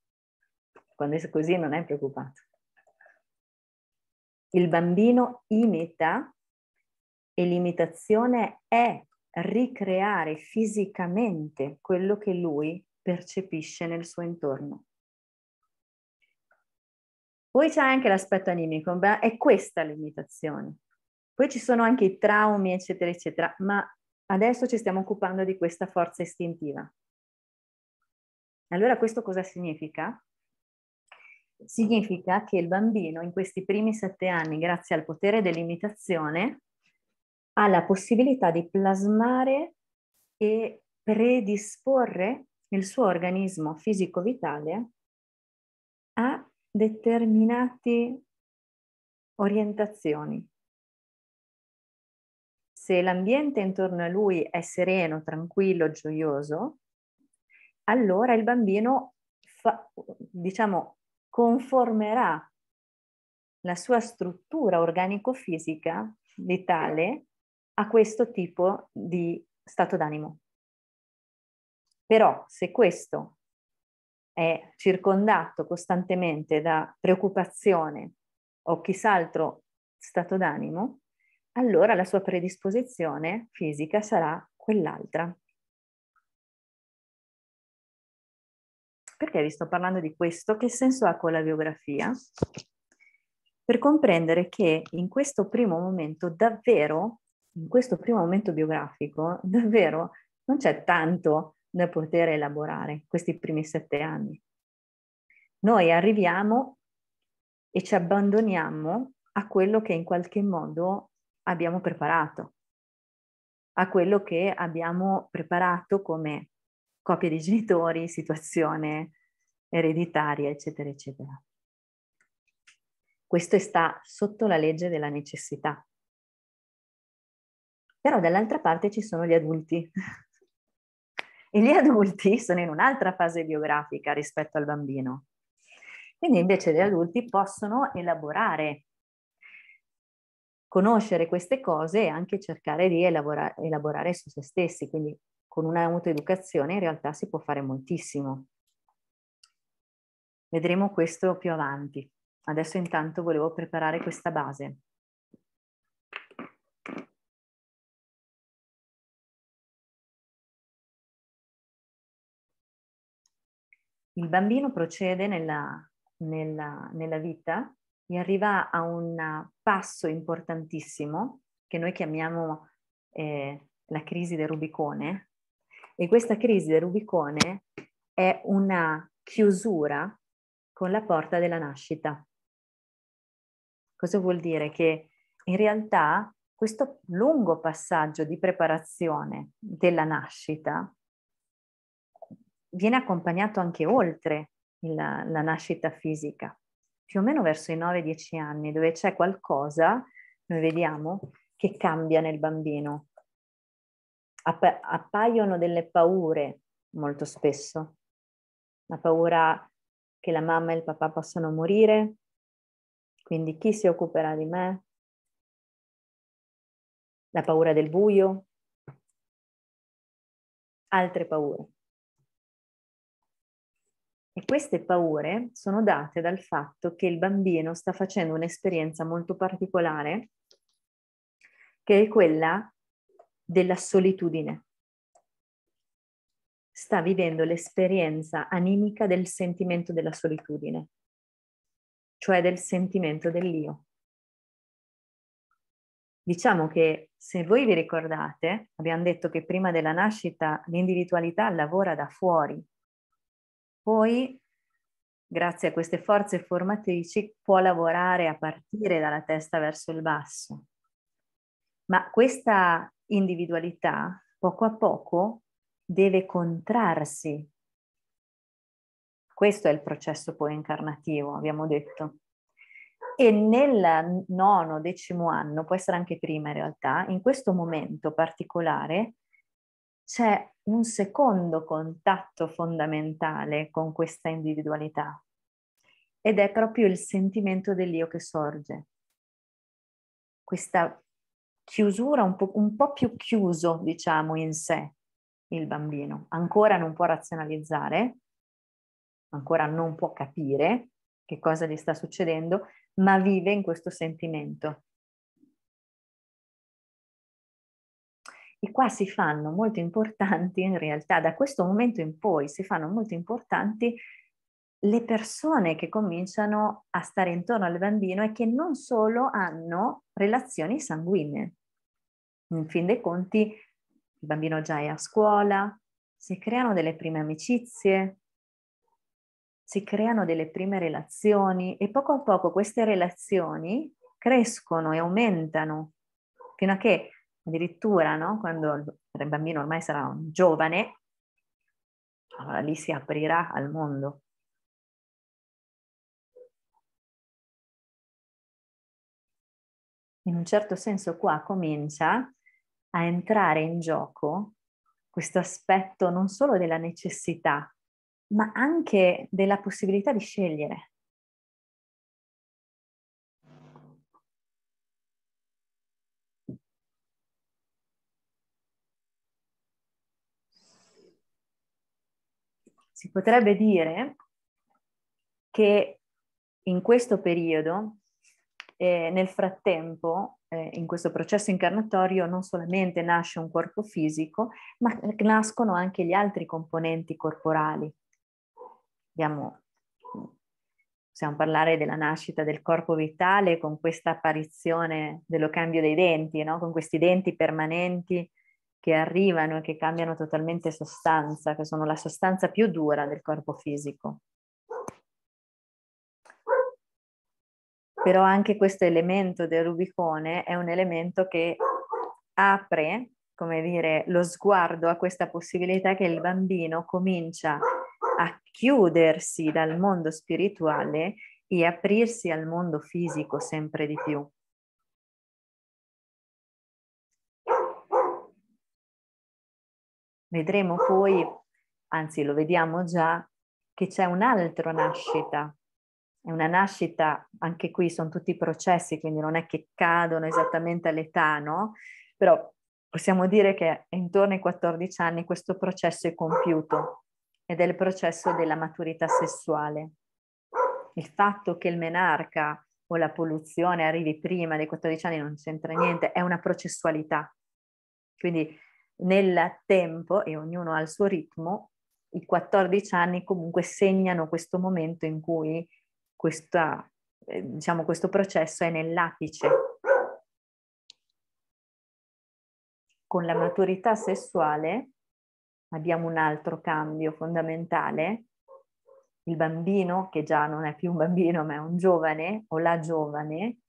quando è così non è preoccupato. Il bambino imita e l'imitazione è ricreare fisicamente quello che lui percepisce nel suo intorno. Poi c'è anche l'aspetto animico, beh, è questa l'imitazione. Poi ci sono anche i traumi, eccetera, eccetera, ma adesso ci stiamo occupando di questa forza istintiva. Allora questo cosa significa? Significa che il bambino in questi primi sette anni, grazie al potere dell'imitazione, ha la possibilità di plasmare e predisporre il suo organismo fisico-vitale a determinate orientazioni. Se l'ambiente intorno a lui è sereno, tranquillo, gioioso, allora il bambino fa, diciamo, conformerà la sua struttura organico-fisica vitale a questo tipo di stato d'animo. Però se questo è circondato costantemente da preoccupazione o chissà altro stato d'animo, allora la sua predisposizione fisica sarà quell'altra. Perché vi sto parlando di questo? Che senso ha con la biografia? Per comprendere che in questo primo momento davvero in questo primo momento biografico davvero non c'è tanto da poter elaborare questi primi sette anni. Noi arriviamo e ci abbandoniamo a quello che in qualche modo abbiamo preparato, a quello che abbiamo preparato come coppia di genitori, situazione ereditaria, eccetera, eccetera. Questo sta sotto la legge della necessità però dall'altra parte ci sono gli adulti. e gli adulti sono in un'altra fase biografica rispetto al bambino. Quindi invece gli adulti possono elaborare, conoscere queste cose e anche cercare di elabora- elaborare su se stessi. Quindi con una autoeducazione in realtà si può fare moltissimo. Vedremo questo più avanti. Adesso intanto volevo preparare questa base. il bambino procede nella, nella, nella vita e arriva a un passo importantissimo che noi chiamiamo eh, la crisi del Rubicone e questa crisi del Rubicone è una chiusura con la porta della nascita. Cosa vuol dire? Che in realtà questo lungo passaggio di preparazione della nascita viene accompagnato anche oltre la, la nascita fisica, più o meno verso i 9-10 anni, dove c'è qualcosa, noi vediamo, che cambia nel bambino. App- appaiono delle paure molto spesso, la paura che la mamma e il papà possano morire, quindi chi si occuperà di me, la paura del buio, altre paure. E queste paure sono date dal fatto che il bambino sta facendo un'esperienza molto particolare, che è quella della solitudine. Sta vivendo l'esperienza animica del sentimento della solitudine, cioè del sentimento dell'io. Diciamo che se voi vi ricordate, abbiamo detto che prima della nascita l'individualità lavora da fuori, poi, grazie a queste forze formatrici, può lavorare a partire dalla testa verso il basso. Ma questa individualità, poco a poco, deve contrarsi. Questo è il processo poi incarnativo, abbiamo detto. E nel nono, decimo anno, può essere anche prima in realtà, in questo momento particolare c'è un secondo contatto fondamentale con questa individualità ed è proprio il sentimento dell'io che sorge. Questa chiusura, un po', un po più chiuso, diciamo, in sé il bambino. Ancora non può razionalizzare, ancora non può capire che cosa gli sta succedendo, ma vive in questo sentimento. qua si fanno molto importanti, in realtà da questo momento in poi si fanno molto importanti le persone che cominciano a stare intorno al bambino e che non solo hanno relazioni sanguigne. In fin dei conti, il bambino già è a scuola, si creano delle prime amicizie, si creano delle prime relazioni e poco a poco queste relazioni crescono e aumentano fino a che addirittura no? quando il bambino ormai sarà un giovane, allora lì si aprirà al mondo. In un certo senso qua comincia a entrare in gioco questo aspetto non solo della necessità, ma anche della possibilità di scegliere. Si potrebbe dire che in questo periodo, eh, nel frattempo, eh, in questo processo incarnatorio non solamente nasce un corpo fisico, ma nascono anche gli altri componenti corporali. Abbiamo possiamo parlare della nascita del corpo vitale con questa apparizione dello cambio dei denti, no? con questi denti permanenti che arrivano e che cambiano totalmente sostanza, che sono la sostanza più dura del corpo fisico. Però anche questo elemento del Rubicone è un elemento che apre, come dire, lo sguardo a questa possibilità che il bambino comincia a chiudersi dal mondo spirituale e aprirsi al mondo fisico sempre di più. Vedremo poi, anzi lo vediamo già, che c'è un'altra nascita. È una nascita, anche qui sono tutti processi, quindi non è che cadono esattamente all'età, no? Però possiamo dire che intorno ai 14 anni questo processo è compiuto ed è il processo della maturità sessuale. Il fatto che il menarca o la polluzione arrivi prima dei 14 anni non c'entra niente, è una processualità. Quindi nel tempo, e ognuno ha il suo ritmo, i 14 anni comunque segnano questo momento in cui questa, eh, diciamo, questo processo è nell'apice. Con la maturità sessuale abbiamo un altro cambio fondamentale. Il bambino, che già non è più un bambino ma è un giovane o la giovane,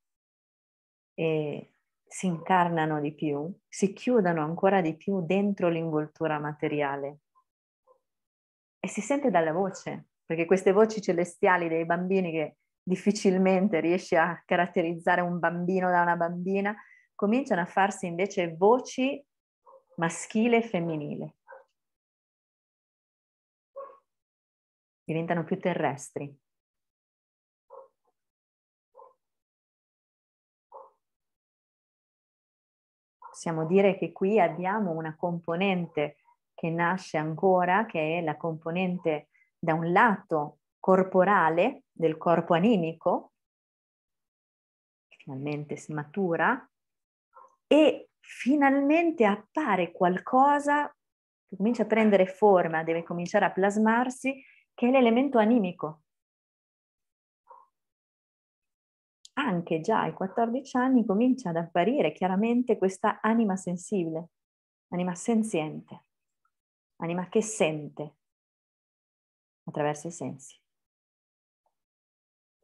e si incarnano di più, si chiudono ancora di più dentro l'involtura materiale. E si sente dalla voce, perché queste voci celestiali dei bambini che difficilmente riesci a caratterizzare un bambino da una bambina, cominciano a farsi invece voci maschile e femminile. Diventano più terrestri, possiamo dire che qui abbiamo una componente che nasce ancora, che è la componente da un lato corporale del corpo animico, che finalmente si matura, e finalmente appare qualcosa che comincia a prendere forma, deve cominciare a plasmarsi, che è l'elemento animico, anche già ai 14 anni comincia ad apparire chiaramente questa anima sensibile, anima senziente, anima che sente attraverso i sensi.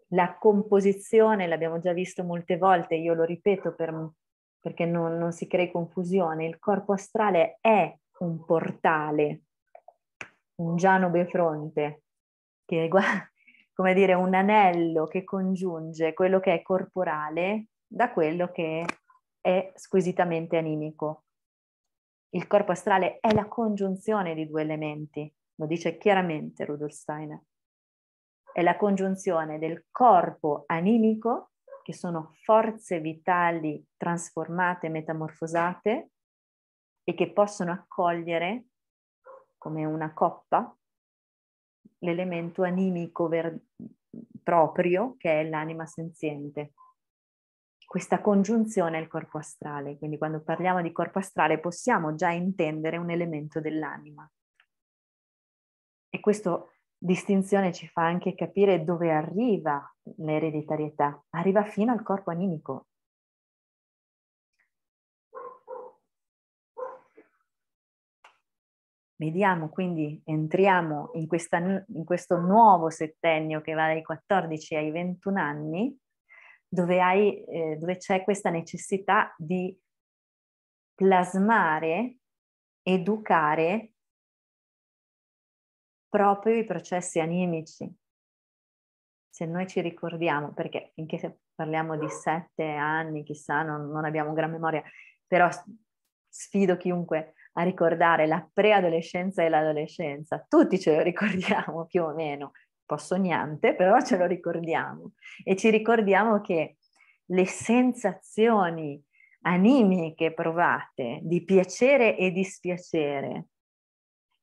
La composizione, l'abbiamo già visto molte volte, io lo ripeto per, perché non, non si crei confusione, il corpo astrale è un portale, un Giano Befronte, che guarda come dire, un anello che congiunge quello che è corporale da quello che è squisitamente animico. Il corpo astrale è la congiunzione di due elementi, lo dice chiaramente Rudolf Steiner. È la congiunzione del corpo animico, che sono forze vitali trasformate, metamorfosate, e che possono accogliere come una coppa l'elemento animico ver- proprio che è l'anima senziente. Questa congiunzione è il corpo astrale, quindi quando parliamo di corpo astrale possiamo già intendere un elemento dell'anima. E questa distinzione ci fa anche capire dove arriva l'ereditarietà, arriva fino al corpo animico, Vediamo quindi, entriamo in, questa, in questo nuovo settennio che va dai 14 ai 21 anni, dove, hai, eh, dove, c'è questa necessità di plasmare, educare proprio i processi animici. Se noi ci ricordiamo, perché finché parliamo di sette anni, chissà, non, non abbiamo gran memoria, però sfido chiunque a ricordare la preadolescenza e l'adolescenza. Tutti ce lo ricordiamo più o meno, un po' però ce lo ricordiamo. E ci ricordiamo che le sensazioni animiche provate di piacere e dispiacere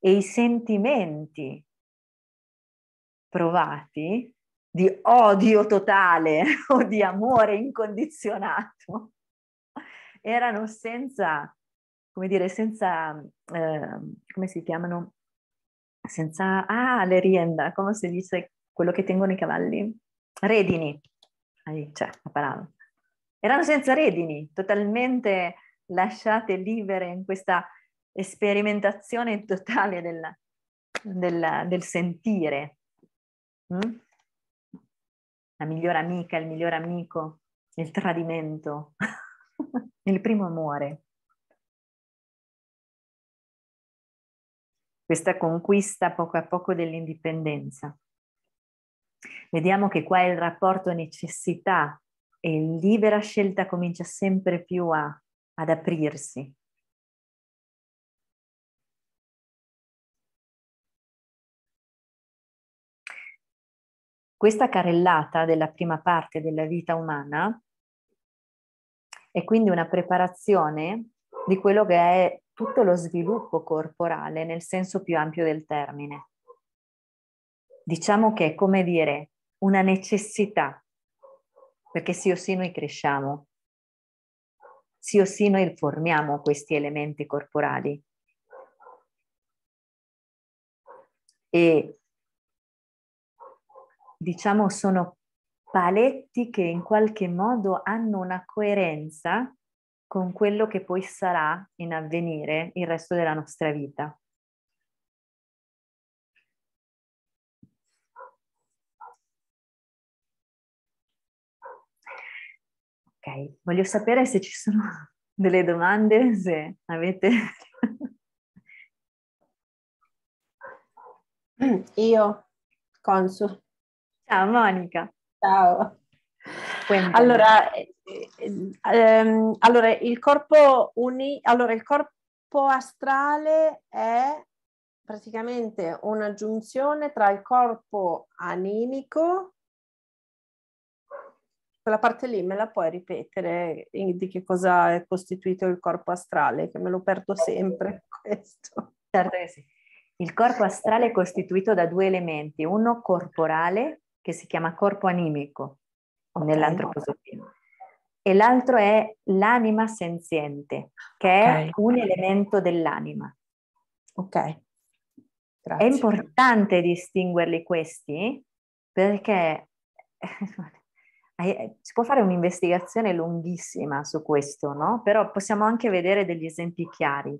e i sentimenti provati di odio totale o di amore incondizionato erano senza come dire, senza, eh, come si chiamano? Senza, ah, le rienda, come si dice quello che tengono i cavalli? Redini, Ahí c'è cioè, la parola. Erano senza redini, totalmente lasciate libere in questa sperimentazione totale della, della, del sentire. Mm? La migliore amica, il miglior amico, il tradimento, il primo amore. questa conquista poco a poco dell'indipendenza. Vediamo che qua il rapporto necessità e libera scelta comincia sempre più a, ad aprirsi. Questa carellata della prima parte della vita umana è quindi una preparazione di quello che è tutto lo sviluppo corporale nel senso più ampio del termine. Diciamo che è come dire una necessità, perché sì o sì noi cresciamo, sì o sì noi formiamo questi elementi corporali. E diciamo sono paletti che in qualche modo hanno una coerenza con quello che poi sarà in avvenire il resto della nostra vita. Ok, voglio sapere se ci sono delle domande, se avete... Io, Consu. Ciao Monica. Ciao. Quindi. Allora, ehm, allora, il corpo uni, allora, il corpo astrale è praticamente una giunzione tra il corpo animico, quella parte lì me la puoi ripetere eh, di che cosa è costituito il corpo astrale, che me lo perdo sempre questo. Certo che sì. Il corpo astrale è costituito da due elementi, uno corporale che si chiama corpo animico okay. nell'antroposofia e l'altro è l'anima senziente, che okay. è un elemento dell'anima. Ok. Grazie. È importante distinguerli questi perché eh, si può fare un'investigazione lunghissima su questo, no? Però possiamo anche vedere degli esempi chiari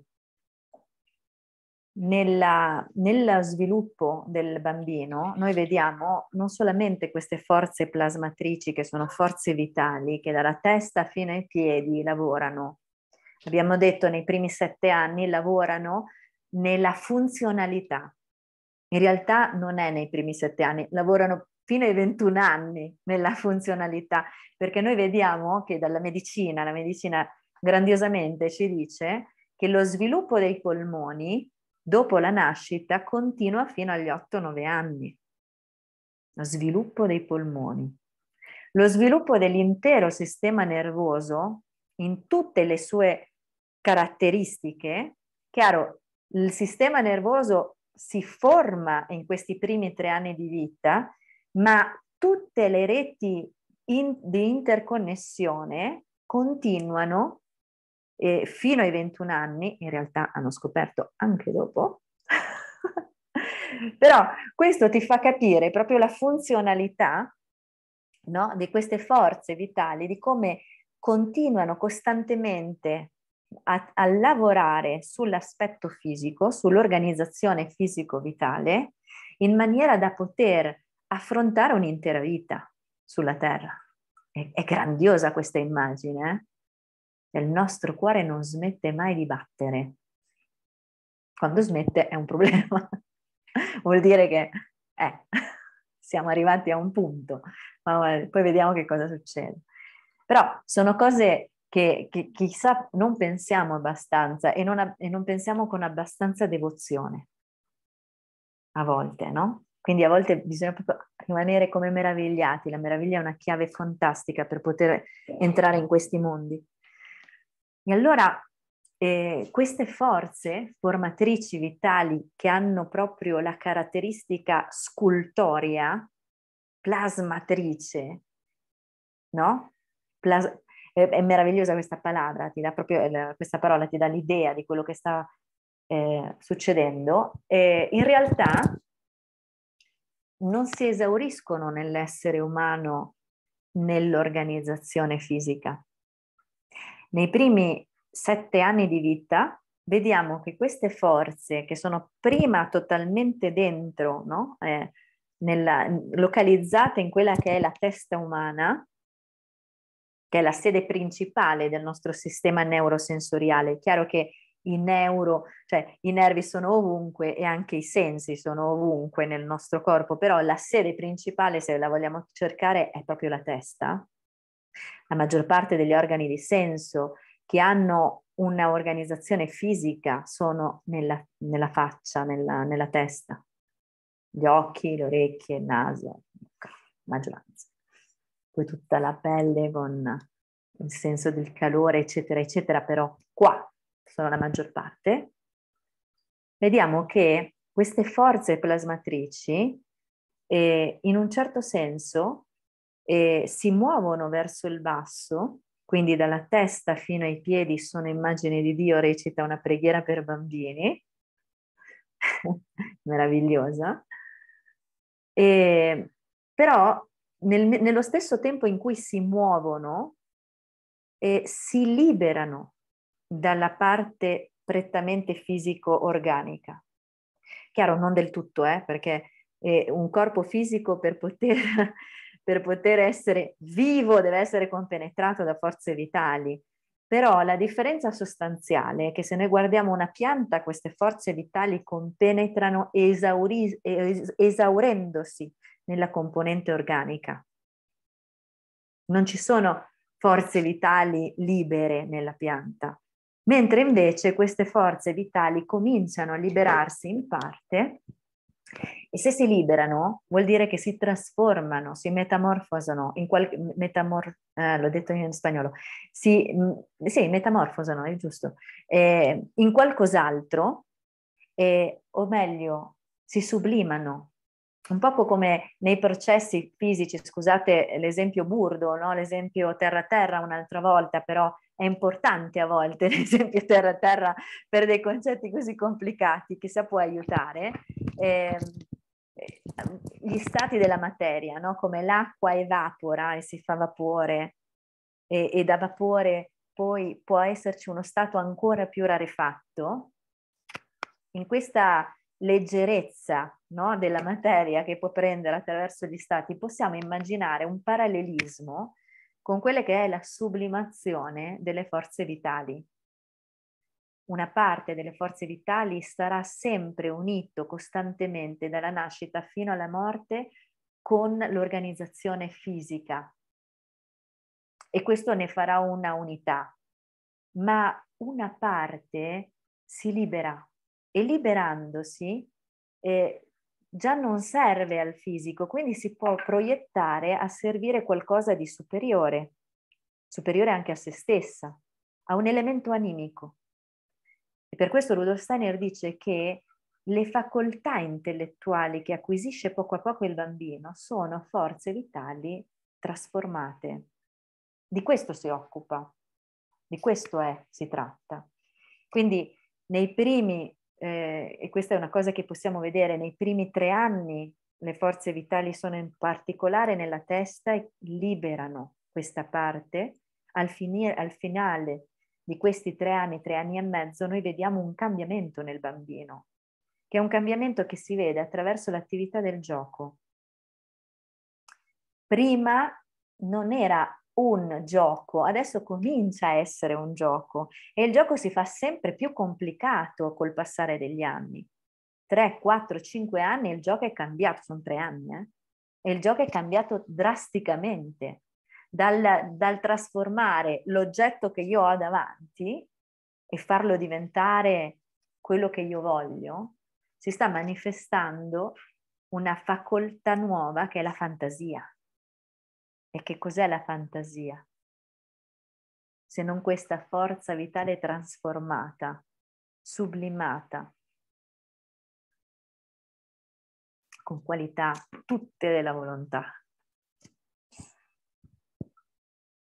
nella, nello sviluppo del bambino noi vediamo non solamente queste forze plasmatrici che sono forze vitali che dalla testa fino ai piedi lavorano, abbiamo detto nei primi sette anni lavorano nella funzionalità. In realtà non è nei primi sette anni, lavorano fino ai 21 anni nella funzionalità, perché noi vediamo che dalla medicina, la medicina grandiosamente ci dice che lo sviluppo dei polmoni dopo la nascita continua fino agli 8-9 anni. Lo sviluppo dei polmoni. Lo sviluppo dell'intero sistema nervoso in tutte le sue caratteristiche. Chiaro, il sistema nervoso si forma in questi primi tre anni di vita, ma tutte le reti in, di interconnessione continuano e fino ai 21 anni, in realtà hanno scoperto anche dopo, però questo ti fa capire proprio la funzionalità no, di queste forze vitali, di come continuano costantemente a, a lavorare sull'aspetto fisico, sull'organizzazione fisico-vitale, in maniera da poter affrontare un'intera vita sulla Terra. È, è grandiosa questa immagine. Eh? il nostro cuore non smette mai di battere. Quando smette è un problema, vuol dire che eh, siamo arrivati a un punto, ma poi vediamo che cosa succede. Però sono cose che, che chissà non pensiamo abbastanza e non, e non pensiamo con abbastanza devozione a volte, no? Quindi a volte bisogna proprio rimanere come meravigliati, la meraviglia è una chiave fantastica per poter entrare in questi mondi. E allora eh, queste forze formatrici vitali che hanno proprio la caratteristica scultoria, plasmatrice, no? Plas- è, è, meravigliosa questa parola, ti dà proprio, eh, questa parola ti dà l'idea di quello che sta eh, succedendo. Eh, in realtà non si esauriscono nell'essere umano nell'organizzazione fisica nei primi sette anni di vita vediamo che queste forze che sono prima totalmente dentro, no? eh, nella, localizzate in quella che è la testa umana, che è la sede principale del nostro sistema neurosensoriale. È chiaro che i neuro, cioè i nervi sono ovunque e anche i sensi sono ovunque nel nostro corpo, però la sede principale, se la vogliamo cercare, è proprio la testa. La maggior parte degli organi di senso che hanno un'organizzazione fisica sono nella, nella faccia, nella, nella testa, gli occhi, le orecchie, il naso, maggioranza. Poi tutta la pelle con il senso del calore, eccetera, eccetera, però qua sono la maggior parte. Vediamo che queste forze plasmatrici eh, in un certo senso eh, si muovono verso il basso, quindi dalla testa fino ai piedi sono immagini di Dio, recita una preghiera per bambini, meravigliosa, e, però nel, nello stesso tempo in cui si muovono, eh, si liberano dalla parte prettamente fisico-organica. Chiaro, non del tutto, eh, perché eh, un corpo fisico per poter per poter essere vivo deve essere compenetrato da forze vitali. Però la differenza sostanziale è che se noi guardiamo una pianta, queste forze vitali compenetrano esauri- es- esaurendosi nella componente organica. Non ci sono forze vitali libere nella pianta, mentre invece queste forze vitali cominciano a liberarsi in parte e se si liberano vuol dire che si trasformano, si metamorfosano, in qualche, metamor, eh, l'ho detto in spagnolo, si, mh, mm, sì, metamorfosano, è giusto, eh, in qualcos'altro, eh, o meglio, si sublimano, un poco come nei processi fisici, scusate l'esempio burdo, no? l'esempio terra-terra un'altra volta, però è importante a volte, ad esempio terra a terra, per dei concetti così complicati, chissà può aiutare, ehm, eh, gli stati della materia, no? come l'acqua evapora e si fa vapore e, e da vapore poi può esserci uno stato ancora più rarefatto, in questa leggerezza no? della materia che può prendere attraverso gli stati possiamo immaginare un parallelismo con quella che è la sublimazione delle forze vitali. Una parte delle forze vitali sarà sempre unito costantemente dalla nascita fino alla morte con l'organizzazione fisica e questo ne farà una unità, ma una parte si libera e liberandosi eh, già non serve al fisico, quindi si può proiettare a servire qualcosa di superiore, superiore anche a se stessa, a un elemento animico. E per questo Rudolf Steiner dice che le facoltà intellettuali che acquisisce poco a poco il bambino sono forze vitali trasformate. Di questo si occupa, di questo è, si tratta. Quindi nei primi eh, e questa è una cosa che possiamo vedere nei primi tre anni, le forze vitali sono in particolare nella testa e liberano questa parte, al, finire, al finale di questi tre anni, tre anni e mezzo, noi vediamo un cambiamento nel bambino, che è un cambiamento che si vede attraverso l'attività del gioco. Prima non era un gioco, adesso comincia a essere un gioco e il gioco si fa sempre più complicato col passare degli anni. 3, 4, 5 anni il gioco è cambiato, sono tre anni, eh? e il gioco è cambiato drasticamente dal, dal trasformare l'oggetto che io ho davanti e farlo diventare quello che io voglio, si sta manifestando una facoltà nuova che è la fantasia e che cos'è la fantasia? Se non questa forza vitale trasformata, sublimata, con qualità tutte della volontà.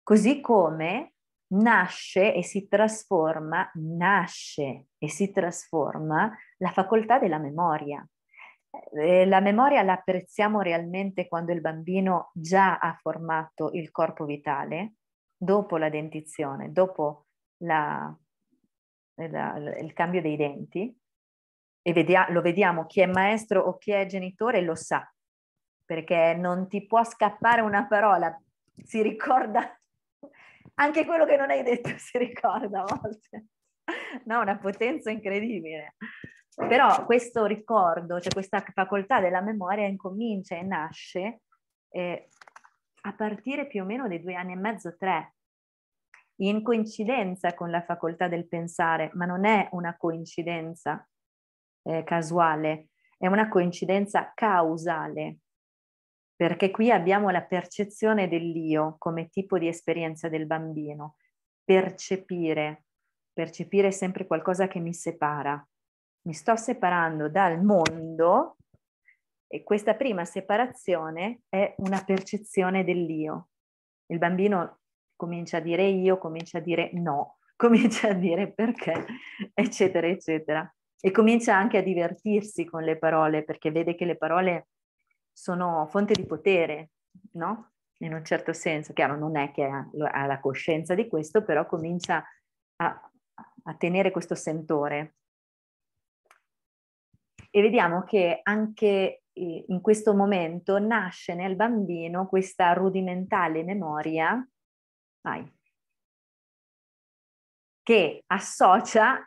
Così come nasce e si trasforma, nasce e si trasforma la facoltà della memoria. Eh, la memoria la apprezziamo realmente quando il bambino già ha formato il corpo vitale, dopo la dentizione, dopo la, la, il cambio dei denti, e vedia, lo vediamo chi è maestro o chi è genitore lo sa, perché non ti può scappare una parola, si ricorda anche quello che non hai detto, si ricorda a volte. No, una potenza incredibile. Però questo ricordo, cioè questa facoltà della memoria incomincia e nasce eh, a partire più o meno dei due anni e mezzo, tre, in coincidenza con la facoltà del pensare, ma non è una coincidenza eh, casuale, è una coincidenza causale, perché qui abbiamo la percezione dell'io come tipo di esperienza del bambino, percepire, percepire sempre qualcosa che mi separa, mi sto separando dal mondo e questa prima separazione è una percezione dell'io. Il bambino comincia a dire io, comincia a dire no, comincia a dire perché, eccetera, eccetera. E comincia anche a divertirsi con le parole perché vede che le parole sono fonte di potere, no? In un certo senso, chiaro, non è che ha la coscienza di questo, però comincia a, a tenere questo sentore e vediamo che anche eh, in questo momento nasce nel bambino questa rudimentale memoria vai, che associa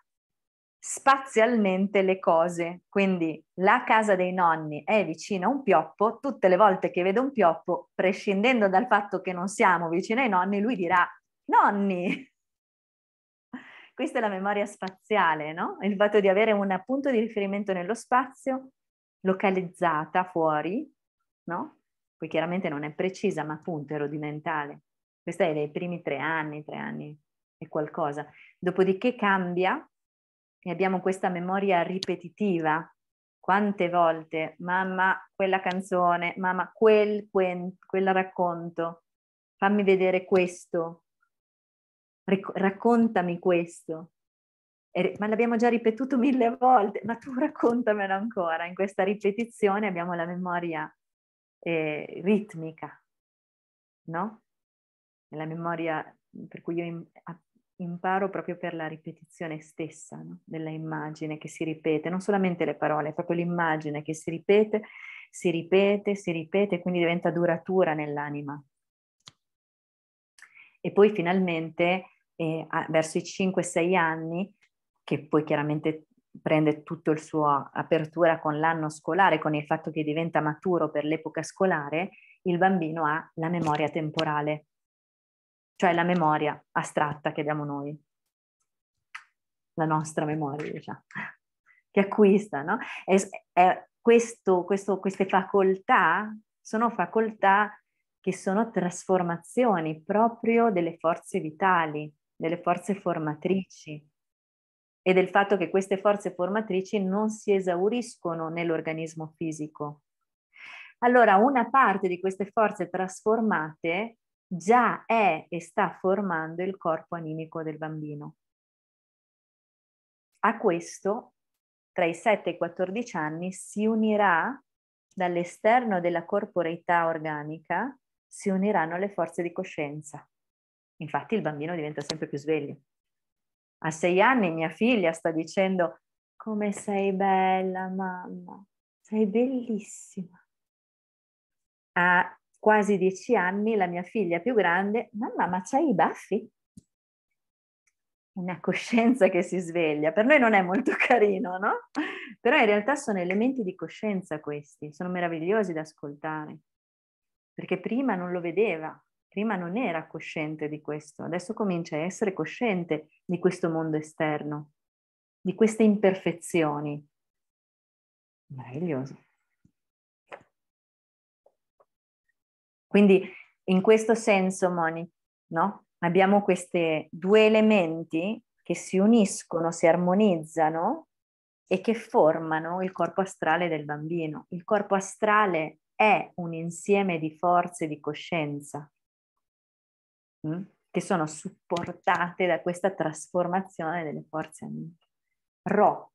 spazialmente le cose. Quindi la casa dei nonni è vicina a un pioppo, tutte le volte che vede un pioppo, prescindendo dal fatto che non siamo vicini ai nonni, lui dirà nonni. Questa è la memoria spaziale, no? Il fatto di avere un punto di riferimento nello spazio, localizzata fuori, no? Poi chiaramente non è precisa, ma appunto è rudimentale. Questa è dei primi tre anni, tre anni e qualcosa. Dopodiché cambia e abbiamo questa memoria ripetitiva. Quante volte, mamma, quella canzone, mamma, quel, quel, quel racconto, fammi vedere questo, raccontami questo. E, ma l'abbiamo già ripetuto mille volte, ma tu raccontamelo ancora. In questa ripetizione abbiamo la memoria eh, ritmica, no? È la memoria per cui io imparo proprio per la ripetizione stessa no? della immagine che si ripete, non solamente le parole, è proprio l'immagine che si ripete, si ripete, si ripete, quindi diventa duratura nell'anima. E poi finalmente eh, verso i 5-6 anni, che poi chiaramente prende tutto il suo apertura con l'anno scolare, con il fatto che diventa maturo per l'epoca scolare, il bambino ha la memoria temporale, cioè la memoria astratta che abbiamo noi, la nostra memoria, diciamo, che acquista, no? È, è questo, questo, queste facoltà sono facoltà che sono trasformazioni proprio delle forze vitali, delle forze formatrici e del fatto che queste forze formatrici non si esauriscono nell'organismo fisico. Allora una parte di queste forze trasformate già è e sta formando il corpo animico del bambino. A questo, tra i 7 e i 14 anni, si unirà dall'esterno della corporeità organica, si uniranno le forze di coscienza. Infatti il bambino diventa sempre più sveglio. A sei anni mia figlia sta dicendo come sei bella mamma, sei bellissima. A quasi dieci anni la mia figlia più grande, mamma ma c'hai i baffi? Una coscienza che si sveglia. Per noi non è molto carino, no? Però in realtà sono elementi di coscienza questi, sono meravigliosi da ascoltare, perché prima non lo vedeva, prima non era cosciente di questo, adesso comincia a essere cosciente di questo mondo esterno, di queste imperfezioni. Meraviglioso. Quindi in questo senso, Moni, no? abbiamo questi due elementi che si uniscono, si armonizzano e che formano il corpo astrale del bambino. Il corpo astrale è un insieme di forze di coscienza che sono supportate da questa trasformazione delle forze amiche. Ro.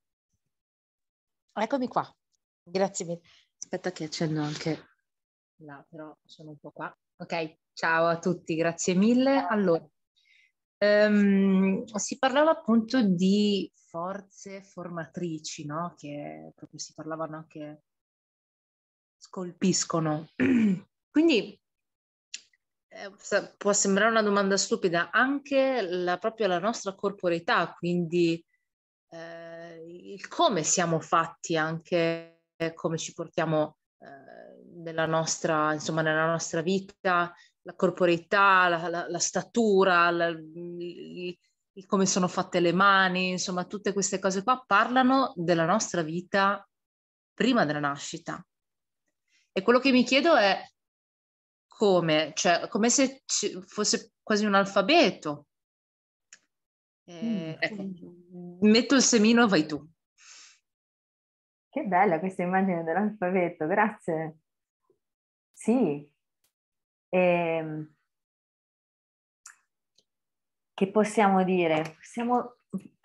Eccomi qua, grazie mille. Aspetta che accendo anche là, però sono un po' qua. Ok, ciao a tutti, grazie mille. Allora, um, si parlava appunto di forze formatrici, no? Che proprio si parlavano anche scolpiscono. Quindi eh, può sembrare una domanda stupida, anche la, proprio la nostra corporeità, quindi eh, il come siamo fatti, anche come ci portiamo eh, nella, nostra, insomma, nella nostra vita, la corporeità, la, la, la statura, la, il, il come sono fatte le mani, insomma, tutte queste cose qua parlano della nostra vita prima della nascita. E quello che mi chiedo è come, cioè, come se fosse quasi un alfabeto. Eh, mm, ecco, metto il semino, vai tu. Che bella questa immagine dell'alfabeto, grazie. Sì, e... Ehm, che possiamo dire? Possiamo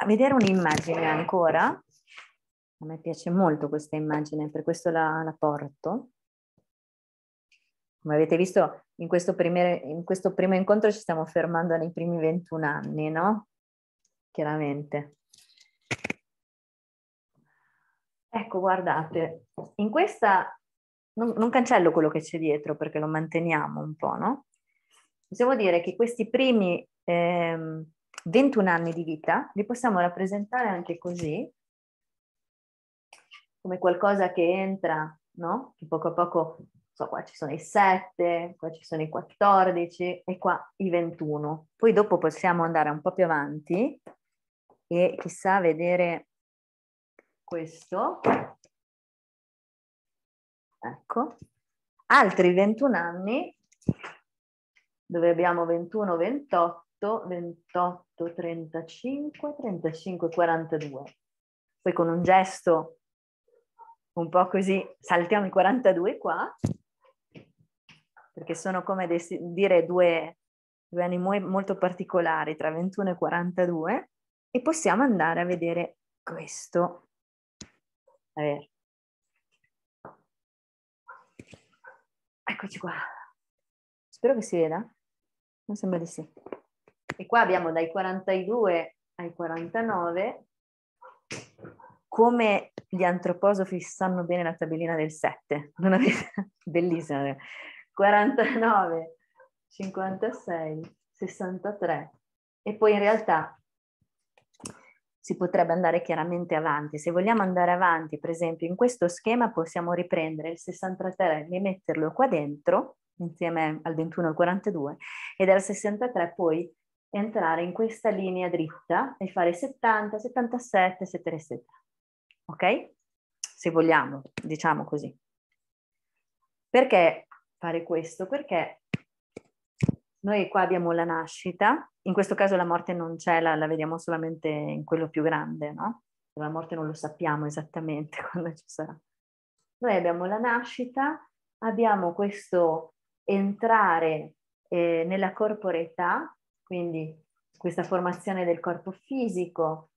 vedere un'immagine ancora. A me piace molto questa immagine, per questo la, la porto. Come avete visto in questo, primer, in questo primo incontro ci stiamo fermando nei primi 21 anni, no? Chiaramente. Ecco, guardate, in questa non, non cancello quello che c'è dietro perché lo manteniamo un po', no? Possiamo dire che questi primi eh, 21 anni di vita li possiamo rappresentare anche così, come qualcosa che entra, no? Che poco a poco so, qua ci sono i 7, qua ci sono i 14 e qua i 21. Poi dopo possiamo andare un po' più avanti e chissà vedere questo. Ecco, altri 21 anni dove abbiamo 21, 28, 28, 35, 35, 42. Poi con un gesto un po' così saltiamo i 42 qua perché sono come dei, dire due, due anni molto particolari, tra 21 e 42, e possiamo andare a vedere questo. A ver. Eccoci qua. Spero che si veda. Mi sembra di sì. E qua abbiamo dai 42 ai 49 come gli antroposofi sanno bene la tabellina del 7. Non avete... Bellissima. Eh. 49, 56, 63 e poi in realtà si potrebbe andare chiaramente avanti. Se vogliamo andare avanti, per esempio, in questo schema possiamo riprendere il 63 e metterlo qua dentro, insieme al 21 e al 42, e dal 63 poi entrare in questa linea dritta e fare 70, 77, eccetera, eccetera. Ok? Se vogliamo, diciamo così. Perché fare questo perché noi qua abbiamo la nascita, in questo caso la morte non c'è, la, la vediamo solamente in quello più grande, no? La morte non lo sappiamo esattamente quando ci sarà. Noi abbiamo la nascita, abbiamo questo entrare eh, nella corporeità, quindi questa formazione del corpo fisico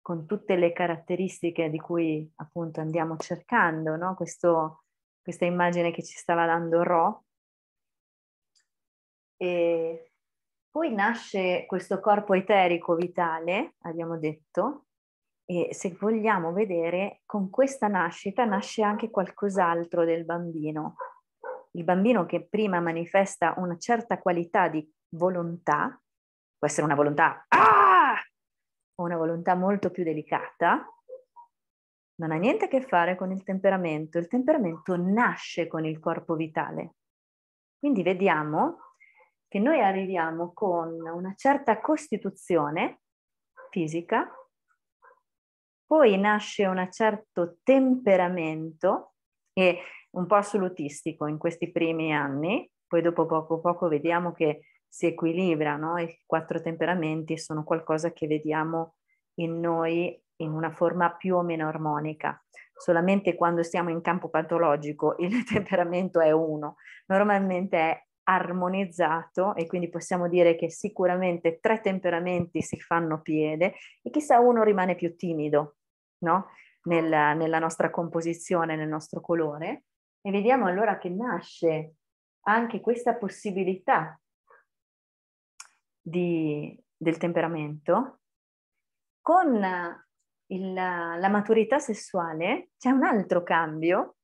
con tutte le caratteristiche di cui appunto andiamo cercando, no? questo questa immagine che ci stava dando Ro. E poi nasce questo corpo eterico vitale, abbiamo detto, e se vogliamo vedere, con questa nascita nasce anche qualcos'altro del bambino. Il bambino che prima manifesta una certa qualità di volontà, può essere una volontà ah! o una volontà molto più delicata, non ha niente a che fare con il temperamento, il temperamento nasce con il corpo vitale. Quindi vediamo che noi arriviamo con una certa costituzione fisica, poi nasce un certo temperamento e un po' assolutistico in questi primi anni, poi dopo poco poco vediamo che si equilibrano, i quattro temperamenti sono qualcosa che vediamo in noi in una forma più o meno armonica. Solamente quando siamo in campo patologico il temperamento è uno, normalmente è armonizzato e quindi possiamo dire che sicuramente tre temperamenti si fanno piede e chissà uno rimane più timido, no? nella, nella nostra composizione, nel nostro colore. E vediamo allora che nasce anche questa possibilità di, del temperamento con il, la maturità sessuale c'è un altro cambio,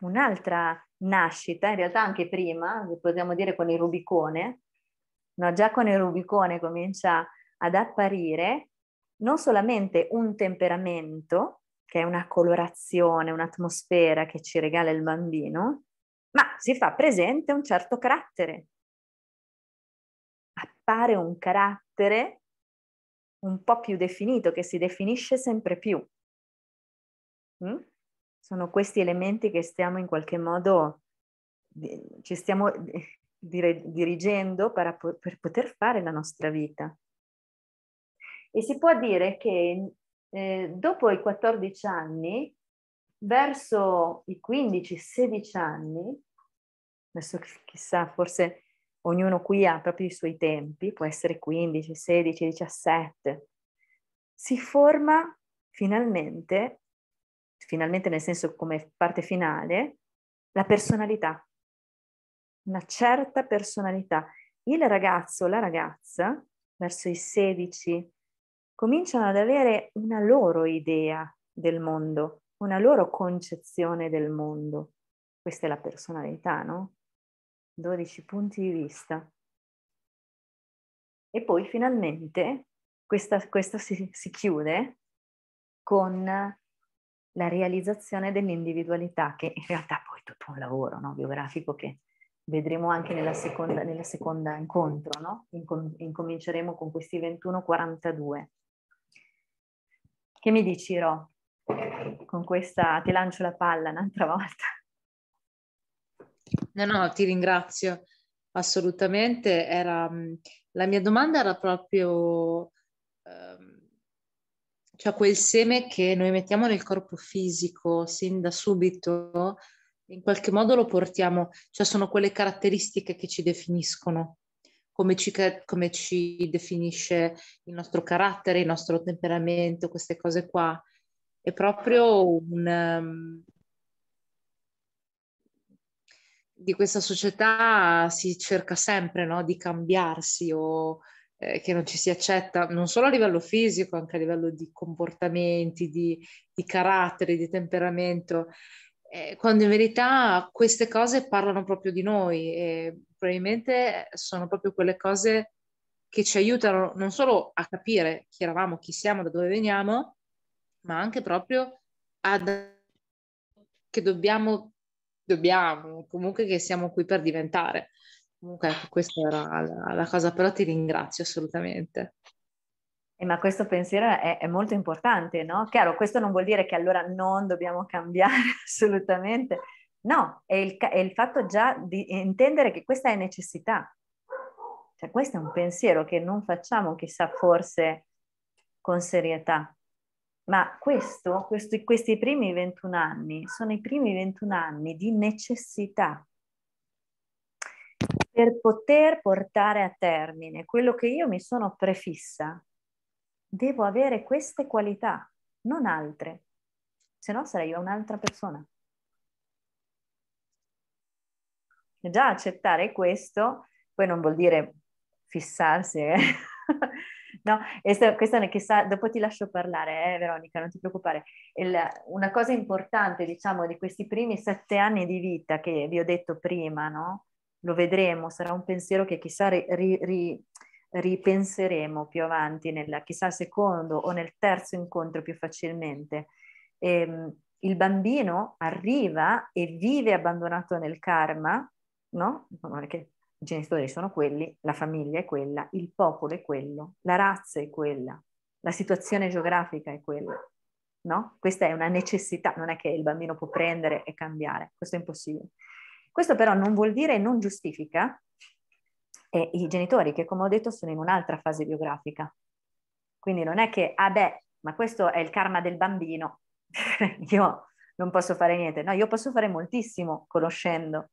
un'altra nascita, in realtà anche prima, eh, possiamo dire con il Rubicone, no? già con il Rubicone comincia ad apparire non solamente un temperamento, che è una colorazione, un'atmosfera che ci regala il bambino, ma si fa presente un certo carattere. Appare un carattere un po' più definito, che si definisce sempre più. Mm? Sono questi elementi che stiamo in qualche modo, ci stiamo dire, dirigendo per, per, poter fare la nostra vita. E si può dire che eh, dopo i 14 anni, verso i 15-16 anni, adesso chissà, forse Ognuno qui ha proprio i suoi tempi, può essere 15, 16, 17. Si forma finalmente, finalmente nel senso come parte finale, la personalità, una certa personalità. Il ragazzo o la ragazza, verso i 16, cominciano ad avere una loro idea del mondo, una loro concezione del mondo. Questa è la personalità, no? 12 punti di vista. E poi finalmente questa, questo si, si chiude con la realizzazione dell'individualità, che in realtà poi è tutto un lavoro no? biografico che vedremo anche nella seconda, nella seconda incontro, no? Incom- incominceremo con questi 21-42. Che mi dici, Ro? Con questa ti lancio la palla un'altra volta. No, no, ti ringrazio assolutamente. Era, mm, la mia domanda era proprio ehm, cioè quel seme che noi mettiamo nel corpo fisico sin da subito, in qualche modo lo portiamo, cioè sono quelle caratteristiche che ci definiscono, come ci, come ci definisce il nostro carattere, il nostro temperamento, queste cose qua. È proprio un, um, di questa società si cerca sempre no? di cambiarsi o eh, che non ci si accetta, non solo a livello fisico, anche a livello di comportamenti, di, di carattere, di temperamento, eh, quando in verità queste cose parlano proprio di noi e probabilmente sono proprio quelle cose che ci aiutano non solo a capire chi eravamo, chi siamo, da dove veniamo, ma anche proprio ad che dobbiamo dobbiamo, comunque che siamo qui per diventare. Comunque ecco, questa era la, la cosa, però ti ringrazio assolutamente. Eh, ma questo pensiero è, è, molto importante, no? Chiaro, questo non vuol dire che allora non dobbiamo cambiare assolutamente, no, è il, è il fatto già di intendere che questa è necessità, cioè questo è un pensiero che non facciamo chissà forse con serietà. Ma questo, questo, questi primi 21 anni sono i primi 21 anni di necessità per poter portare a termine quello che io mi sono prefissa. Devo avere queste qualità, non altre, se no sarei un'altra persona. già accettare questo, poi non vuol dire fissarsi, eh? No, sto, questa ne, chissà, dopo ti lascio parlare, eh, Veronica, non ti preoccupare. Il, una cosa importante, diciamo, di questi primi sette anni di vita che vi ho detto prima, no? Lo vedremo, sarà un pensiero che chissà ri, ri, ri, ripenseremo più avanti, nel, chissà al secondo o nel terzo incontro più facilmente. E, ehm, il bambino arriva e vive abbandonato nel karma, no? Perché i genitori sono quelli, la famiglia è quella, il popolo è quello, la razza è quella, la situazione geografica è quella. No? Questa è una necessità, non è che il bambino può prendere e cambiare, questo è impossibile. Questo però non vuol dire e non giustifica eh, i genitori che, come ho detto, sono in un'altra fase biografica. Quindi non è che, ah beh, ma questo è il karma del bambino, io non posso fare niente. No, io posso fare moltissimo conoscendo,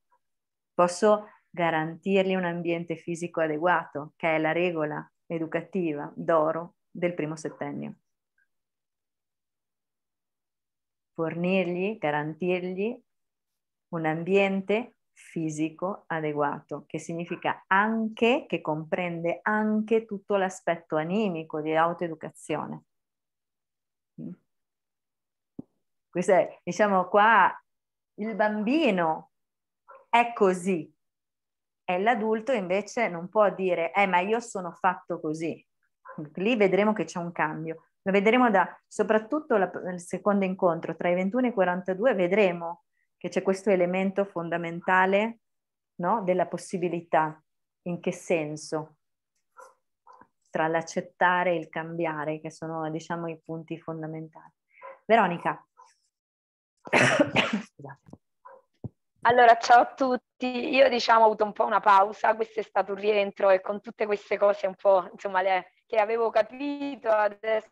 posso garantirgli un ambiente fisico adeguato, che è la regola educativa d'oro del primo settennio. Fornirgli, garantirgli un ambiente fisico adeguato, che significa anche, che comprende anche tutto l'aspetto animico di autoeducazione. Mm. Questo è, diciamo qua, il bambino è così, e l'adulto invece non può dire, eh ma io sono fatto così. Lì vedremo che c'è un cambio. Lo vedremo da, soprattutto la, il secondo incontro, tra i 21 e i 42, vedremo che c'è questo elemento fondamentale no? della possibilità. In che senso? Tra l'accettare e il cambiare, che sono diciamo i punti fondamentali. Veronica. Scusate. Allora, ciao a tutti. Io diciamo ho avuto un po' una pausa, questo è stato un rientro e con tutte queste cose un po', insomma, le, che avevo capito, adesso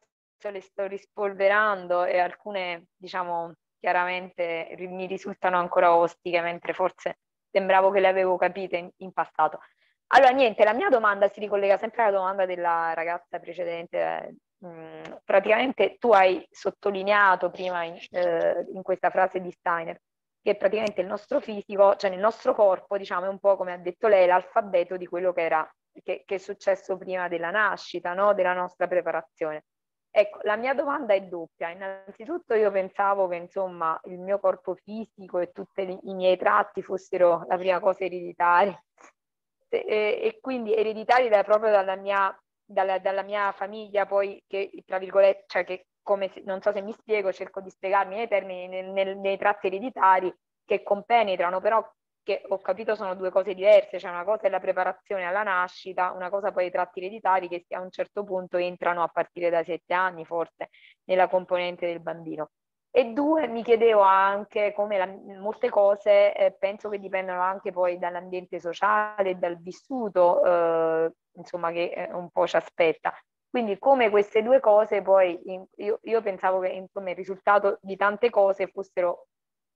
le sto rispolverando e alcune, diciamo, chiaramente mi risultano ancora ostiche, mentre forse sembravo che le avevo capite in, in passato. Allora, niente, la mia domanda si ricollega sempre alla domanda della ragazza precedente. Mm, praticamente tu hai sottolineato prima in, eh, in questa frase di Steiner che praticamente il nostro fisico, cioè nel nostro corpo, diciamo, è un po' come ha detto lei, l'alfabeto di quello che era, che, che è successo prima della nascita, no? della nostra preparazione. Ecco, la mia domanda è doppia. Innanzitutto io pensavo che insomma il mio corpo fisico e tutti i miei tratti fossero la prima cosa ereditari e, e, quindi ereditari da, proprio dalla mia, dalla, dalla mia, famiglia poi che tra virgolette, cioè che come se, non so se mi spiego, cerco di spiegarmi nei termini, nel, nel, nei tratti ereditari che compenetrano, però che ho capito sono due cose diverse, cioè una cosa è la preparazione alla nascita, una cosa poi i tratti ereditari che a un certo punto entrano a partire dai sette anni forse nella componente del bambino. E due, mi chiedevo anche come la, molte cose eh, penso che dipendano anche poi dall'ambiente sociale, dal vissuto, eh, insomma, che eh, un po' ci aspetta. Quindi come queste due cose poi, in, io, io, pensavo che insomma, il risultato di tante cose fossero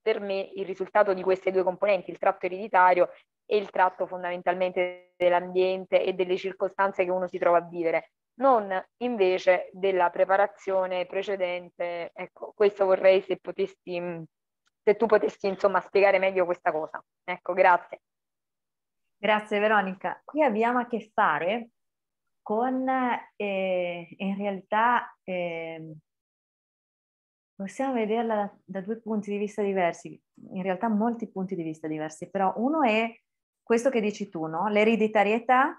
per me il risultato di queste due componenti, il tratto ereditario e il tratto fondamentalmente dell'ambiente e delle circostanze che uno si trova a vivere, non invece della preparazione precedente. Ecco, questo vorrei se potessi, se tu potessi insomma spiegare meglio questa cosa. Ecco, grazie. Grazie Veronica. Qui abbiamo a che fare con eh, in realtà eh, possiamo vederla da, da, due punti di vista diversi, in realtà molti punti di vista diversi, però uno è questo che dici tu, no? l'ereditarietà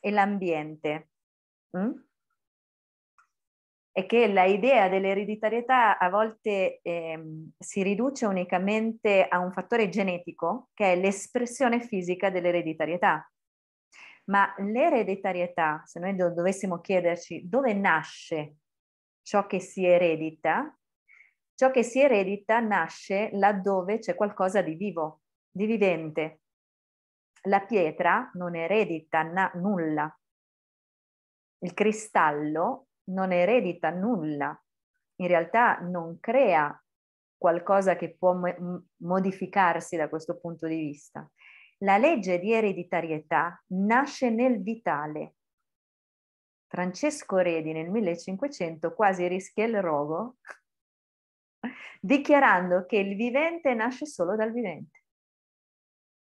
e l'ambiente. Mm? è che idea dell'ereditarietà a volte eh, si riduce unicamente a un fattore genetico che è l'espressione fisica dell'ereditarietà ma l'ereditarietà, se noi dovessimo chiederci dove nasce ciò che si eredita, ciò che si eredita nasce laddove c'è qualcosa di vivo, di vivente. La pietra non eredita na- nulla, il cristallo non eredita nulla, in realtà non crea qualcosa che può mo- modificarsi da questo punto di vista. La legge di ereditarietà nasce nel vitale. Francesco Redi nel 1500 quasi rischia il rogo dichiarando che il vivente nasce solo dal vivente.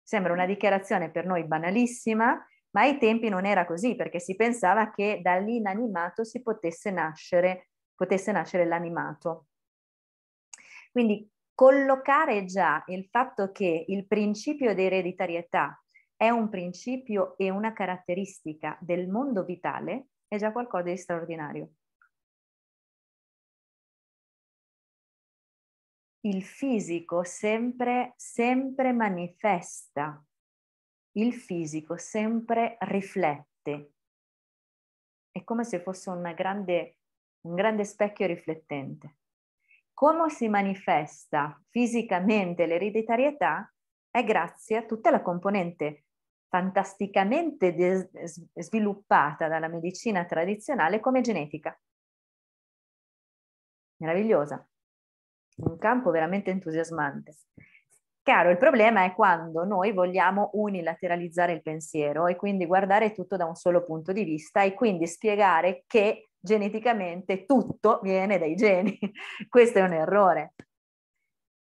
Sembra una dichiarazione per noi banalissima, ma ai tempi non era così perché si pensava che dall'inanimato si potesse nascere, potesse nascere l'animato. Quindi collocare già il fatto che il principio di ereditarietà è un principio e una caratteristica del mondo vitale è già qualcosa di straordinario. Il fisico sempre, sempre manifesta, il fisico sempre riflette. È come se fosse grande, un grande specchio riflettente come si manifesta fisicamente l'ereditarietà è grazie a tutta la componente fantasticamente sviluppata dalla medicina tradizionale come genetica. Meravigliosa, un campo veramente entusiasmante. Chiaro, il problema è quando noi vogliamo unilateralizzare il pensiero e quindi guardare tutto da un solo punto di vista e quindi spiegare che geneticamente tutto viene dai geni. Questo è un errore,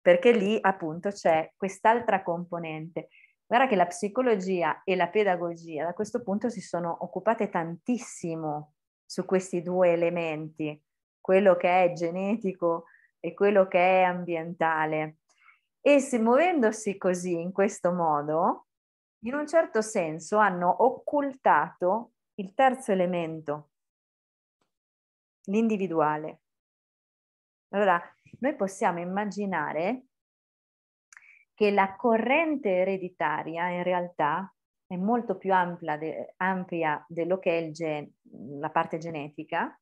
perché lì appunto c'è quest'altra componente. Guarda che la psicologia e la pedagogia da questo punto si sono occupate tantissimo su questi due elementi, quello che è genetico e quello che è ambientale. E se muovendosi così, in questo modo, in un certo senso hanno occultato il terzo elemento, l'individuale. Allora, noi possiamo immaginare che la corrente ereditaria in realtà è molto più ampia, de, ampia dello che è gen, la parte genetica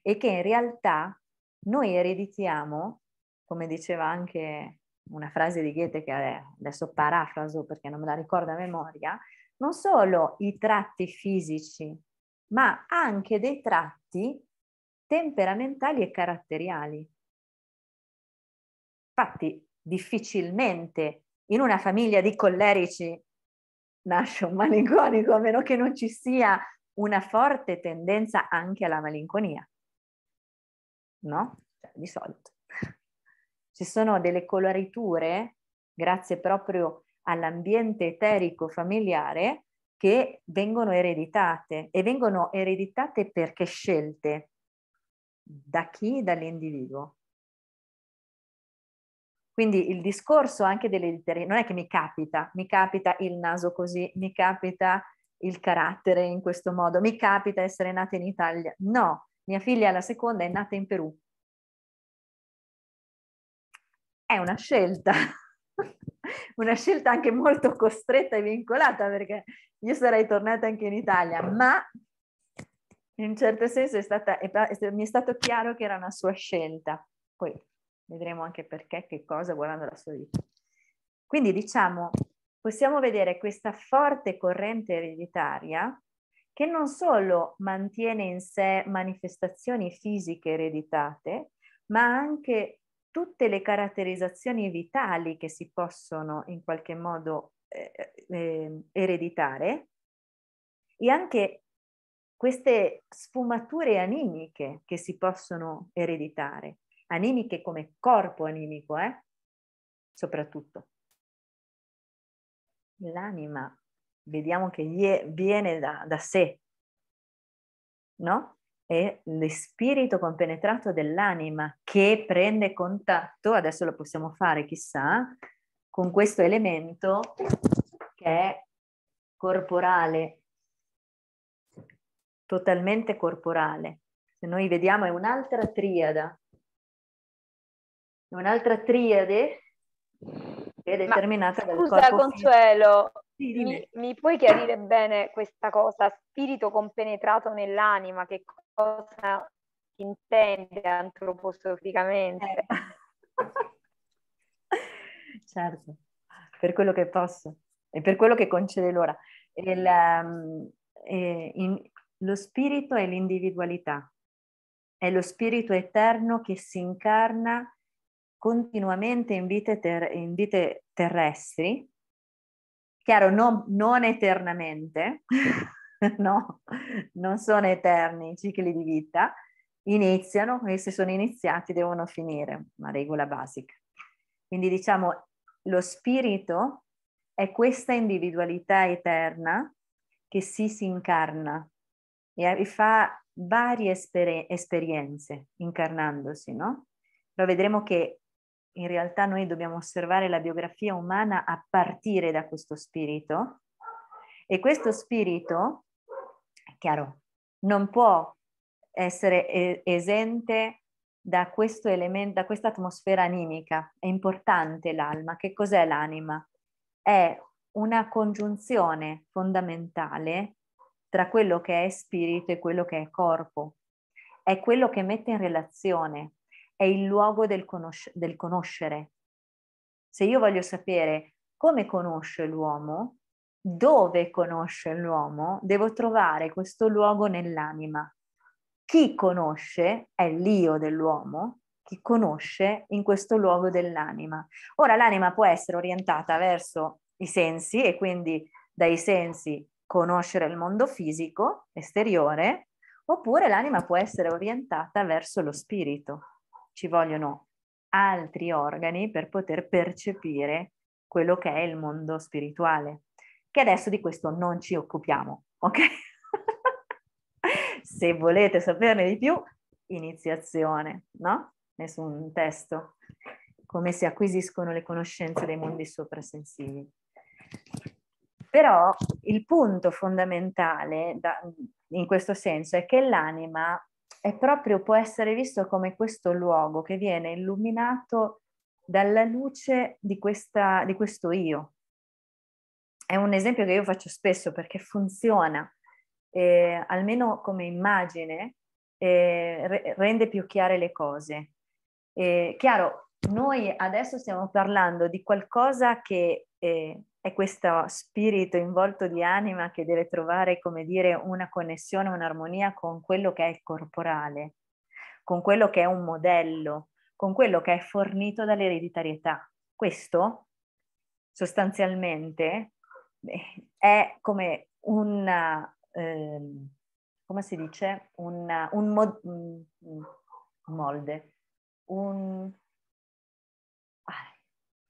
e che in realtà noi ereditiamo, come diceva anche una frase di Goethe che adesso parafraso perché non me la ricordo a memoria, non solo i tratti fisici, ma anche dei tratti temperamentali e caratteriali. Infatti, difficilmente in una famiglia di collerici nasce un malinconico, a meno che non ci sia una forte tendenza anche alla malinconia. No? Cioè, di solito. Ci sono delle coloriture, grazie proprio all'ambiente eterico familiare, che vengono ereditate e vengono ereditate perché scelte, da chi? Dall'individuo. Quindi il discorso anche delle literature, non è che mi capita, mi capita il naso così, mi capita il carattere in questo modo, mi capita essere nata in Italia. No, mia figlia la seconda è nata in Perù. È una scelta, una scelta anche molto costretta e vincolata perché io sarei tornata anche in Italia, ma in un certo senso è stata, è, è, mi è stato chiaro che era una sua scelta, poi vedremo anche perché, che cosa, guardando la sua vita. Quindi diciamo, possiamo vedere questa forte corrente ereditaria che non solo mantiene in sé manifestazioni fisiche ereditate, ma anche tutte le caratterizzazioni vitali che si possono in qualche modo eh, eh, ehm, ereditare e anche queste sfumature animiche che si possono ereditare, animiche come corpo animico, eh? soprattutto. L'anima, vediamo che viene da, da sé, no? È l'spirito compenetrato dell'anima che prende contatto, adesso lo possiamo fare chissà, con questo elemento che è corporale totalmente corporale. Se noi vediamo è un'altra triada, è un'altra triade che è determinata Ma, scusa, dal corpo. Consuelo, sì, mi, mi, puoi chiarire bene questa cosa? Spirito compenetrato nell'anima, che cosa intende antroposoficamente? Eh. certo, per quello che posso e per quello che concede l'ora. Il, um, in, lo spirito è l'individualità, è lo spirito eterno che si incarna continuamente in vite, ter- in vite terrestri, chiaro, non, non eternamente, no, non sono eterni i cicli di vita, iniziano e se sono iniziati devono finire, una regola basica. Quindi diciamo, lo spirito è questa individualità eterna che si, si incarna e fa varie esper- esperienze incarnandosi, no? Però vedremo che in realtà noi dobbiamo osservare la biografia umana a partire da questo spirito e questo spirito, è chiaro, non può essere esente da questo elemento, da questa atmosfera animica. È importante l'alma. Che cos'è l'anima? È una congiunzione fondamentale tra quello che è spirito e quello che è corpo. È quello che mette in relazione, è il luogo del, conosc- del conoscere. Se io voglio sapere come conosce l'uomo, dove conosce l'uomo, devo trovare questo luogo nell'anima. Chi conosce è l'io dell'uomo, chi conosce in questo luogo dell'anima. Ora l'anima può essere orientata verso i sensi e quindi dai sensi conoscere il mondo fisico esteriore, oppure l'anima può essere orientata verso lo spirito. Ci vogliono altri organi per poter percepire quello che è il mondo spirituale, che adesso di questo non ci occupiamo, ok? Se volete saperne di più, iniziazione, no? Nessun testo. Come si acquisiscono le conoscenze dei mondi soprasensibili. Però il punto fondamentale da, in questo senso è che l'anima è proprio, può essere visto come questo luogo che viene illuminato dalla luce di, questa, di questo io. È un esempio che io faccio spesso perché funziona, eh, almeno come immagine, eh, re- rende più chiare le cose. Eh, chiaro, noi adesso stiamo parlando di qualcosa che eh, è questo spirito involto di anima che deve trovare, come dire, una connessione, un'armonia con quello che è il corporale, con quello che è un modello, con quello che è fornito dall'ereditarietà. Questo sostanzialmente è come un, ehm, come si dice, una, un, mod- mm, mm, molde, un,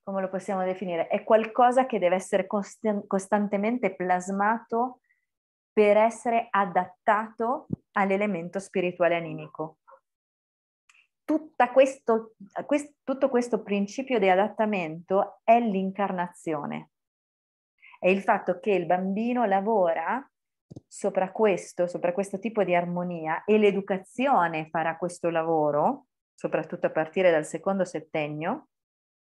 come lo possiamo definire, è qualcosa che deve essere costantemente plasmato per essere adattato all'elemento spirituale animico. Questo, quest, tutto questo principio di adattamento è l'incarnazione, è il fatto che il bambino lavora sopra questo, sopra questo tipo di armonia e l'educazione farà questo lavoro, soprattutto a partire dal secondo settennio,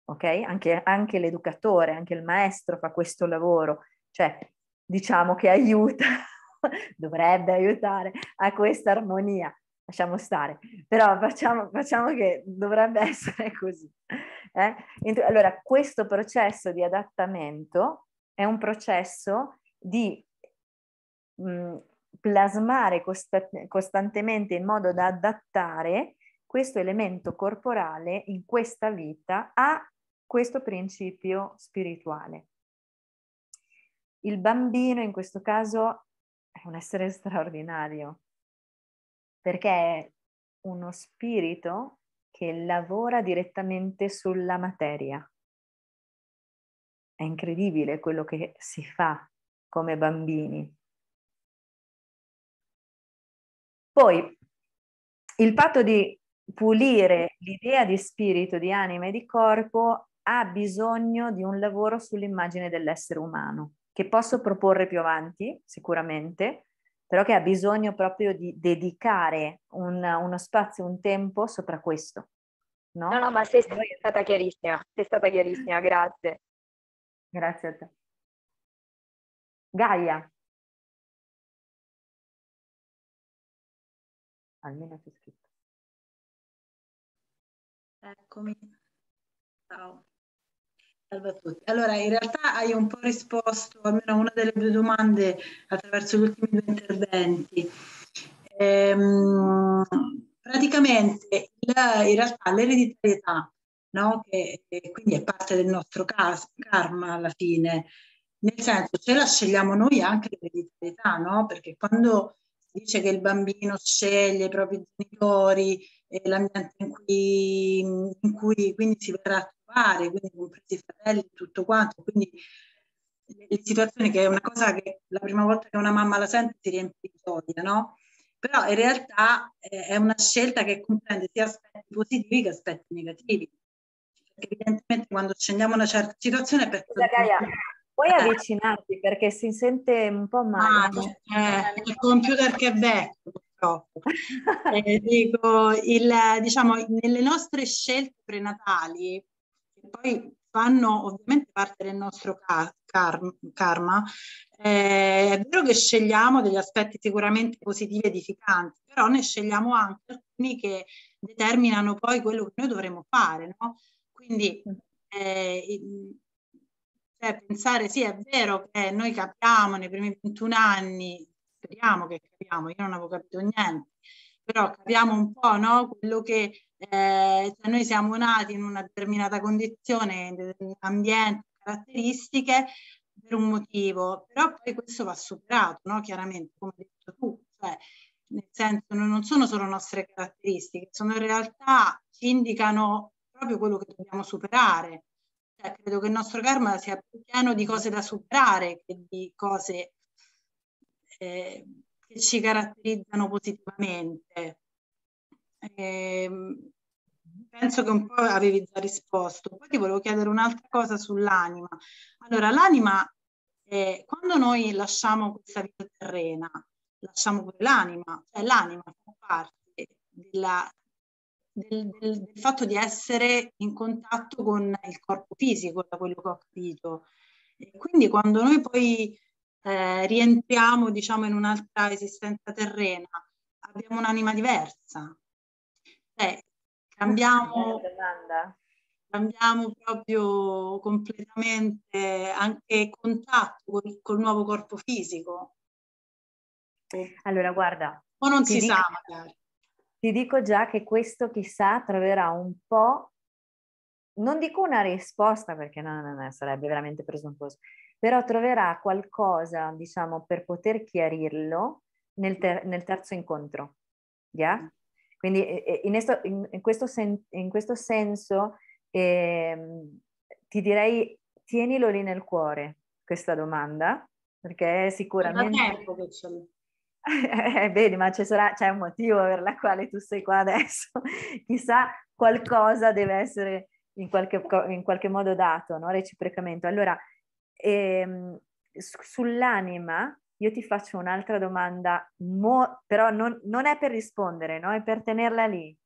ok? Anche, anche l'educatore, anche il maestro fa questo lavoro, cioè diciamo che aiuta, dovrebbe aiutare a questa armonia, lasciamo stare, però facciamo, facciamo che dovrebbe essere così. Eh? Allora, questo processo di adattamento è un processo di mh, mm, plasmare costa- costantemente in modo da adattare questo elemento corporale in questa vita a questo principio spirituale. Il bambino in questo caso è un essere straordinario perché è uno spirito che lavora direttamente sulla materia. È incredibile quello che si fa come bambini. Poi il fatto di pulire l'idea di spirito, di anima e di corpo ha bisogno di un lavoro sull'immagine dell'essere umano, che posso proporre più avanti sicuramente, però che ha bisogno proprio di dedicare un, uno spazio, un tempo sopra questo. No? no, no, ma sei stata chiarissima, sei stata chiarissima, grazie. Grazie a te. Gaia. Almeno c'è scritto. Eccomi. Ciao. Salve a tutti. Allora, in realtà hai un po' risposto almeno a una delle due domande attraverso gli ultimi due interventi. Ehm, praticamente, la, in realtà, l'ereditarietà, no? che, che quindi è parte del nostro caso, karma alla fine, nel senso ce la scegliamo noi anche l'ereditarietà, no? perché quando si dice che il bambino sceglie i propri genitori, eh, l'ambiente in cui, in cui quindi si verrà a trovare, quindi compresi i fratelli, tutto quanto. Quindi le situazioni che è una cosa che la prima volta che una mamma la sente si riempie di gioia, no? Però in realtà è una scelta che comprende sia aspetti positivi che aspetti negativi. Perché evidentemente quando scendiamo una certa situazione... Per Gaia, puoi eh. avvicinarti perché si sente un po' male. Ah, eh, il computer che è vecchio purtroppo. eh, dico, il, diciamo, nelle nostre scelte prenatali, che poi fanno ovviamente parte del nostro car- karma, eh, è vero che scegliamo degli aspetti sicuramente positivi ed edificanti, però ne scegliamo anche alcuni che determinano poi quello che noi dovremo fare, no? Quindi mm. eh, cioè, pensare, sì, è vero che noi capiamo nei primi 21 anni speriamo che capiamo, io non avevo capito niente, però capiamo un po' no? quello che eh, noi siamo nati in una determinata condizione, in determinati ambienti, caratteristiche, per un motivo, però poi questo va superato, no? chiaramente, come hai detto tu, cioè, nel senso non sono solo nostre caratteristiche, sono in realtà ci indicano proprio quello che dobbiamo superare. Cioè, credo che il nostro karma sia più pieno di cose da superare che di cose Ehm, che ci caratterizzano positivamente. Eh, penso che un po' avevi già risposto. Poi ti volevo chiedere un'altra cosa sull'anima. Allora, l'anima, eh, quando noi lasciamo questa vita terrena, lasciamo pure l'anima, cioè l'anima fa parte della, del, del, del, fatto di essere in contatto con il corpo fisico, da quello che ho capito. E quindi quando noi poi eh, rientriamo diciamo in un'altra esistenza terrena, abbiamo un'anima diversa. Cioè, cambiamo, cambiamo proprio completamente anche contatto col, col nuovo corpo fisico. Allora, guarda. O non si dico, sa magari. Ti dico già che questo chissà troverà un po', non dico una risposta perché no, no, no sarebbe veramente presuntuoso, però troverà qualcosa, diciamo, per poter chiarirlo nel, ter- nel terzo incontro. Yeah? Mm. Quindi in, esto, in, questo sen- in, questo, senso eh, ti direi tienilo lì nel cuore questa domanda, perché sicuramente... È da tempo che ce l'ho. Eh, vedi, ma sarà, c'è un motivo per la quale tu sei qua adesso. Chissà, qualcosa deve essere in qualche, in qualche modo dato, no? reciprocamente. Allora, e, ehm, sull'anima, io ti faccio un'altra domanda, mo- però non, non, è per rispondere, no? è per tenerla lì.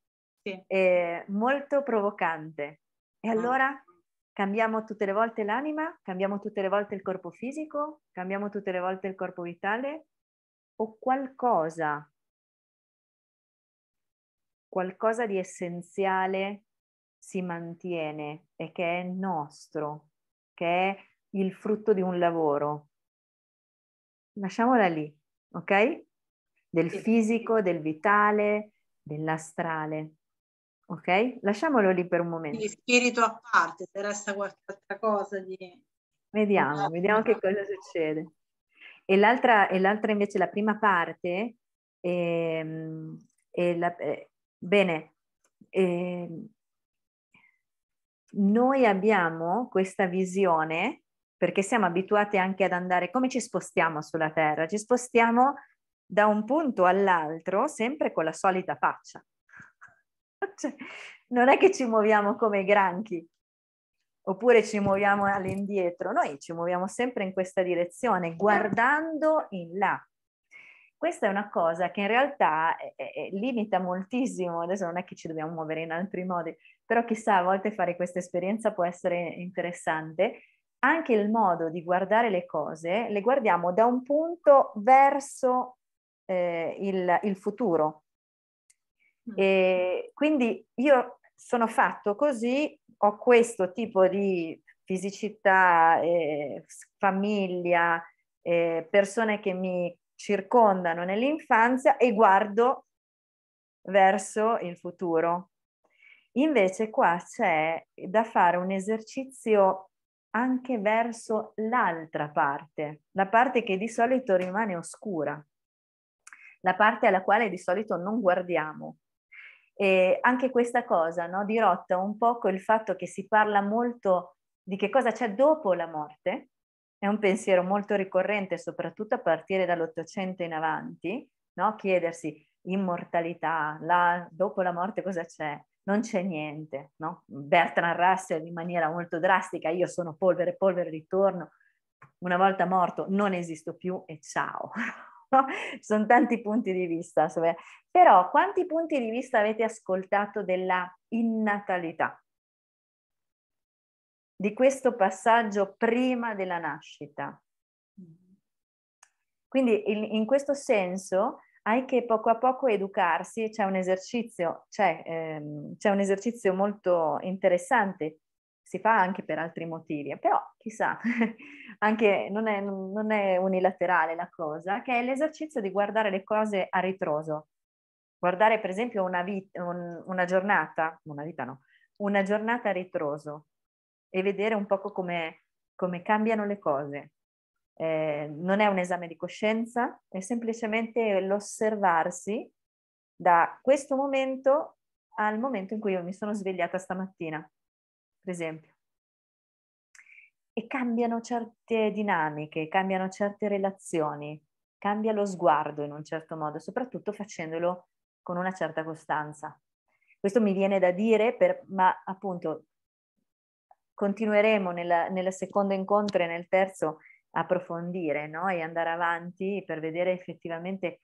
Sì. È ehm, molto provocante. E mm. allora cambiamo tutte le volte l'anima, cambiamo tutte le volte il corpo fisico, cambiamo tutte le volte il corpo vitale o qualcosa, qualcosa di essenziale si mantiene e che è nostro, che è il frutto di un lavoro. Lasciamola lì, ok? Del fisico, del vitale, dell'astrale. Ok? Lasciamolo lì per un momento. Quindi spirito a parte, se resta qualche altra cosa di... Vediamo, esatto. vediamo che cosa succede. E l'altra, e l'altra invece, la prima parte, è, ehm, è la, è, eh, bene, ehm, noi abbiamo questa visione perché siamo abituati anche ad andare, come ci spostiamo sulla Terra? Ci spostiamo da un punto all'altro sempre con la solita faccia. cioè, non è che ci muoviamo come i granchi oppure ci muoviamo all'indietro, noi ci muoviamo sempre in questa direzione, guardando in là. Questa è una cosa che in realtà è, eh, è, eh, eh, limita moltissimo, adesso non è che ci dobbiamo muovere in altri modi, però chissà, a volte fare questa esperienza può essere interessante anche il modo di guardare le cose, le guardiamo da un punto verso eh, il, il, futuro. Mm. E quindi io sono fatto così, ho questo tipo di fisicità, eh, famiglia, eh, persone che mi circondano nell'infanzia e guardo verso il futuro. Invece qua c'è da fare un esercizio anche verso l'altra parte, la parte che di solito rimane oscura, la parte alla quale di solito non guardiamo. E anche questa cosa no, dirotta un poco il fatto che si parla molto di che cosa c'è dopo la morte, è un pensiero molto ricorrente, soprattutto a partire dall'Ottocento in avanti, no? chiedersi immortalità, la, dopo la morte cosa c'è? non c'è niente. No? Bertrand Russell in maniera molto drastica, io sono polvere, polvere, ritorno, una volta morto non esisto più e ciao. sono tanti punti di vista, però quanti punti di vista avete ascoltato della innatalità? Di questo passaggio prima della nascita. Mm-hmm. Quindi in, in questo senso anche poco a poco educarsi, c'è un esercizio, c'è, ehm, c'è un esercizio molto interessante, si fa anche per altri motivi, però chissà, anche non è, non è unilaterale la cosa, che è l'esercizio di guardare le cose a ritroso. Guardare per esempio una, vit- un, una giornata, una vita no, una giornata a ritroso e vedere un poco come, come cambiano le cose, eh, non è un esame di coscienza, è semplicemente l'osservarsi da questo momento al momento in cui io mi sono svegliata stamattina, per esempio. E cambiano certe dinamiche, cambiano certe relazioni, cambia lo sguardo in un certo modo, soprattutto facendolo con una certa costanza. Questo mi viene da dire, per, ma appunto continueremo nel, nel secondo incontro e nel terzo approfondire no? e andare avanti per vedere effettivamente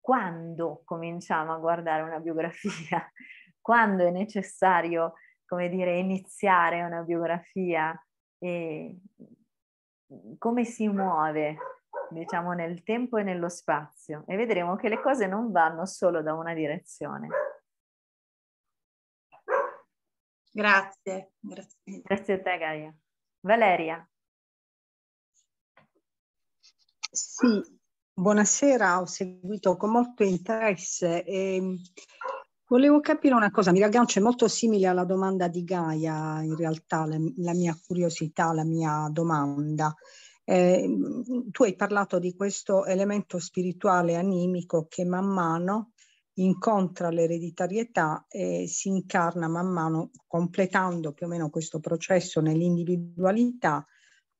quando cominciamo a guardare una biografia, quando è necessario, come dire, iniziare una biografia e mm, come si muove, diciamo, nel tempo e nello spazio. E vedremo che le cose non vanno solo da una direzione. Grazie, grazie. Grazie a te Gaia. Valeria. Sì, buonasera, ho seguito con molto interesse e ehm, volevo capire una cosa, mi raggancio, è molto simile alla domanda di Gaia in realtà, la, la mia curiosità, la mia domanda. Eh, tu hai parlato di questo elemento spirituale animico che man mano incontra l'ereditarietà e si incarna man mano completando più o meno questo processo nell'individualità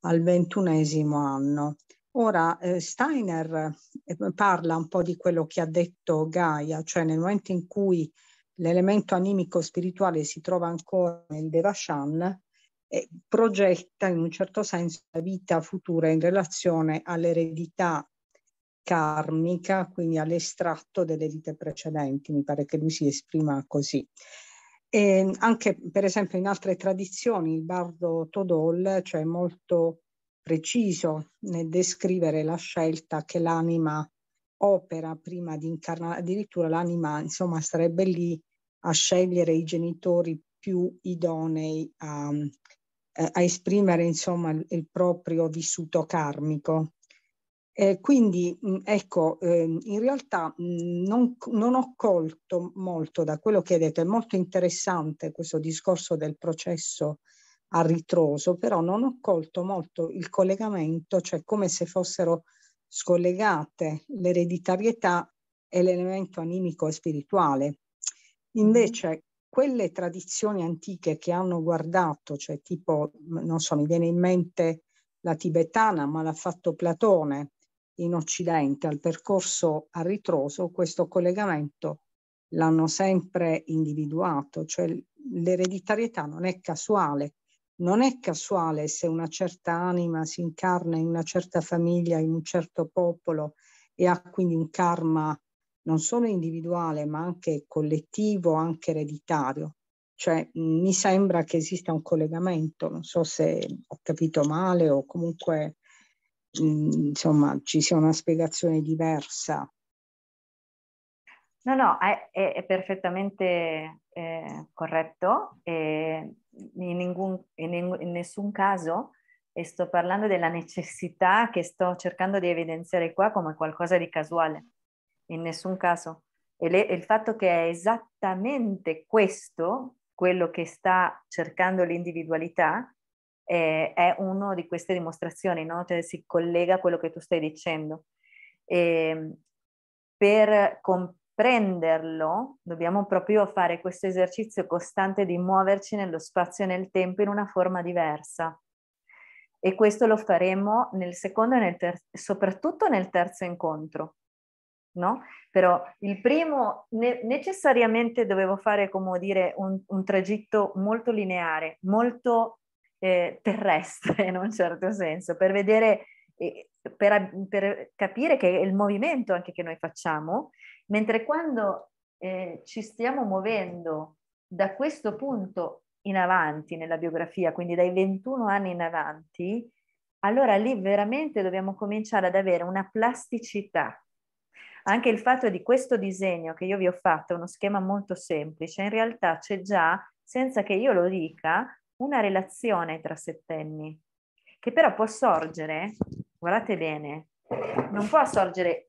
al ventunesimo anno. Ora eh, Steiner eh, parla un po' di quello che ha detto Gaia, cioè nel momento in cui l'elemento animico spirituale si trova ancora nel Devashan, eh, progetta in un certo senso la vita futura in relazione all'eredità karmica, quindi all'estratto delle vite precedenti, mi pare che lui si esprima così. E ehm, anche per esempio in altre tradizioni il bardo Todol, cioè molto preciso nel descrivere la scelta che l'anima opera prima di incarnare, addirittura l'anima insomma sarebbe lì a scegliere i genitori più idonei a, eh, a esprimere insomma il proprio vissuto karmico. Eh, quindi mm, ecco, ehm, in realtà mm, non, non ho colto molto da quello che hai detto, è molto interessante questo discorso del processo a ritroso, però non ho colto molto il collegamento, cioè come se fossero scollegate l'ereditarietà e l'elemento animico e spirituale. Invece mm-hmm. quelle tradizioni antiche che hanno guardato, cioè tipo, non so, mi viene in mente la tibetana, ma l'ha fatto Platone in Occidente, al percorso a ritroso, questo collegamento l'hanno sempre individuato, cioè l'ereditarietà non è casuale, non è casuale se una certa anima si incarna in una certa famiglia, in un certo popolo e ha quindi un karma non solo individuale ma anche collettivo, anche ereditario. Cioè mi sembra che esista un collegamento, non so se ho capito male o comunque mm, insomma ci sia una spiegazione diversa. No, no, è, è, è perfettamente eh, corretto, e in, ningun, in, in nessun caso e sto parlando della necessità che sto cercando di evidenziare qua come qualcosa di casuale, in nessun caso. E, le, il fatto che è esattamente questo quello che sta cercando l'individualità eh, è una di queste dimostrazioni, no? cioè, si collega a quello che tu stai dicendo. E ehm, per, com, prenderlo, dobbiamo proprio fare questo esercizio costante di muoverci nello spazio e nel tempo in una forma diversa. E questo lo faremo nel secondo e nel ter- soprattutto nel terzo incontro. No? Però il primo ne- necessariamente dovevo fare, come dire, un, un tragitto molto lineare, molto eh, terrestre in un certo senso, per vedere, eh, per, per capire che il movimento anche che noi facciamo Mentre quando eh, ci stiamo muovendo da questo punto in avanti nella biografia, quindi dai 21 anni in avanti, allora lì veramente dobbiamo cominciare ad avere una plasticità. Anche il fatto di questo disegno che io vi ho fatto, uno schema molto semplice, in realtà c'è già, senza che io lo dica, una relazione tra settenni, che però può sorgere, guardate bene, non può sorgere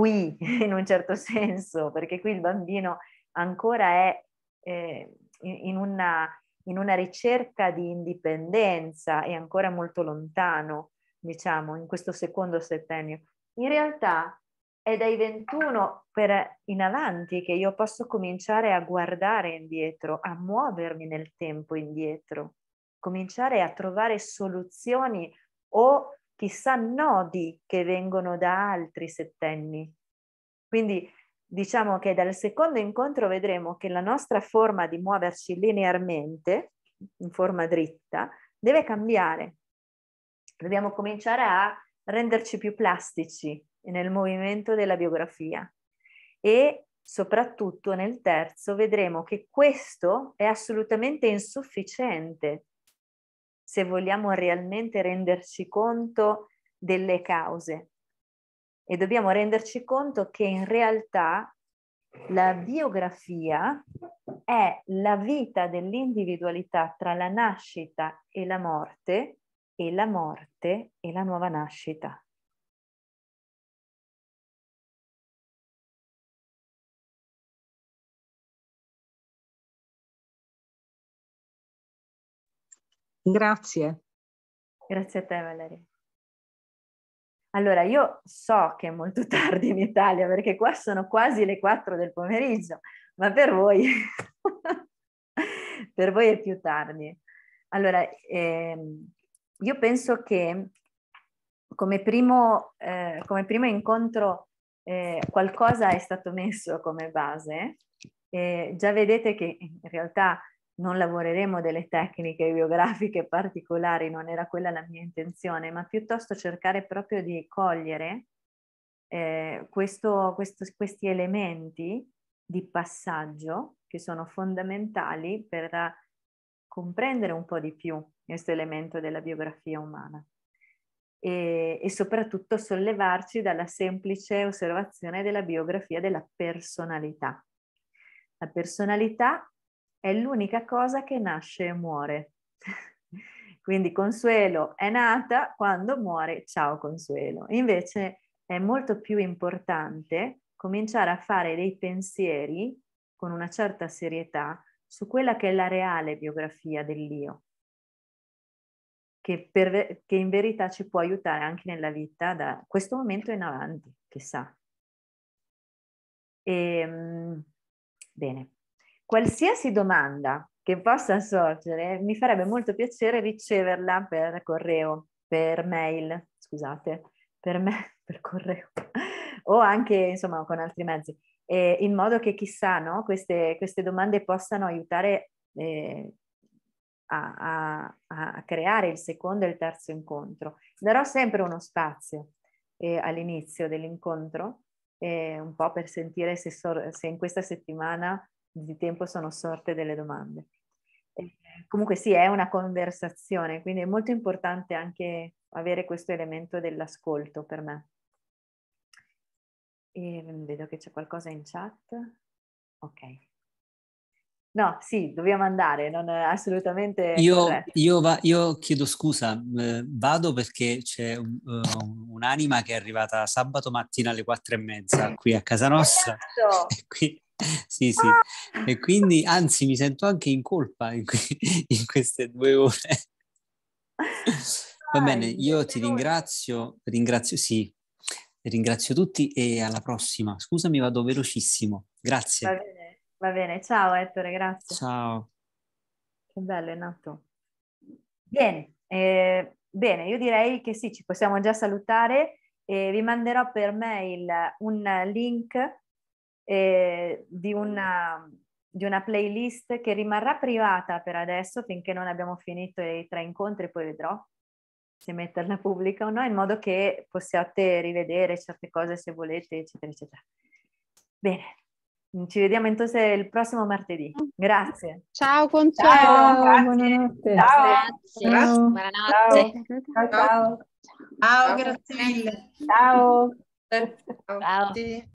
qui in un certo senso, perché qui il bambino ancora è eh, in, una, in, una, ricerca di indipendenza, è ancora molto lontano, diciamo, in questo secondo settennio. In realtà è dai 21 per in avanti che io posso cominciare a guardare indietro, a muovermi nel tempo indietro, cominciare a trovare soluzioni o chissà nodi che vengono da altri settenni. Quindi diciamo che dal secondo incontro vedremo che la nostra forma di muoverci linearmente, in forma dritta, deve cambiare. Dobbiamo cominciare a renderci più plastici nel movimento della biografia e soprattutto nel terzo vedremo che questo è assolutamente insufficiente se vogliamo realmente renderci conto delle cause. E dobbiamo renderci conto che in realtà la biografia è la vita dell'individualità tra la nascita e la morte e la morte e la nuova nascita. Grazie. Grazie a te Valeria. Allora, io so che è molto tardi in Italia perché qua sono quasi le 4 del pomeriggio, ma per voi, per voi è più tardi. Allora, ehm, io penso che come primo, eh, come primo incontro eh, qualcosa è stato messo come base. Eh, già vedete che in realtà non lavoreremo delle tecniche biografiche particolari, non era quella la mia intenzione, ma piuttosto cercare proprio di cogliere eh, questo, questo, questi elementi di passaggio che sono fondamentali per comprendere un po' di più questo elemento della biografia umana e, e soprattutto sollevarci dalla semplice osservazione della biografia della personalità. La personalità è l'unica cosa che nasce e muore. Quindi Consuelo è nata, quando muore, ciao Consuelo. Invece è molto più importante cominciare a fare dei pensieri con una certa serietà su quella che è la reale biografia dell'io, che, per, che in verità ci può aiutare anche nella vita da questo momento in avanti, chissà. E, ehm, bene. Qualsiasi domanda che possa sorgere, mi farebbe molto piacere riceverla per correo, per mail, scusate, per me, per correo, o anche insomma con altri mezzi, eh, in modo che chissà no, queste, queste domande possano aiutare eh, a, a, a, creare il secondo e il terzo incontro. Darò sempre uno spazio eh, all'inizio dell'incontro, eh, un po' per sentire se, so, se in questa settimana di tempo sono sorte delle domande. comunque sì, è una conversazione, quindi è molto importante anche avere questo elemento dell'ascolto per me. E ehm, vedo che c'è qualcosa in chat. Ok. No, sì, dobbiamo andare, non è assolutamente. Io, io, va, io chiedo scusa, eh, vado perché c'è un, uh, un'anima che è arrivata sabato mattina alle quattro e mezza qui a casa nostra. Esatto. sì, sì. E quindi, anzi, mi sento anche in colpa in, que- in queste due ore. Va bene, io ti ringrazio, ringrazio, sì, ringrazio tutti e alla prossima. Scusami, vado velocissimo. Grazie. Va bene, va bene. ciao Ettore, grazie. Ciao. Che bello, è nato. Bene, eh, bene, io direi che sì, ci possiamo già salutare. Eh, vi manderò per mail un link eh, di, una, di una playlist che rimarrà privata per adesso finché non abbiamo finito i tre incontri, poi vedrò se metterla pubblica o no, in modo che possiate rivedere certe cose se volete, eccetera, eccetera. Bene, ci vediamo intanto il prossimo martedì. Grazie. Ciao Consuelo. Ciao, grazie. buonanotte. Ciao. Grazie. Grazie. Buonanotte. Ciao. Ciao, ciao. ciao. ciao grazie mille. Ciao. ciao. ciao.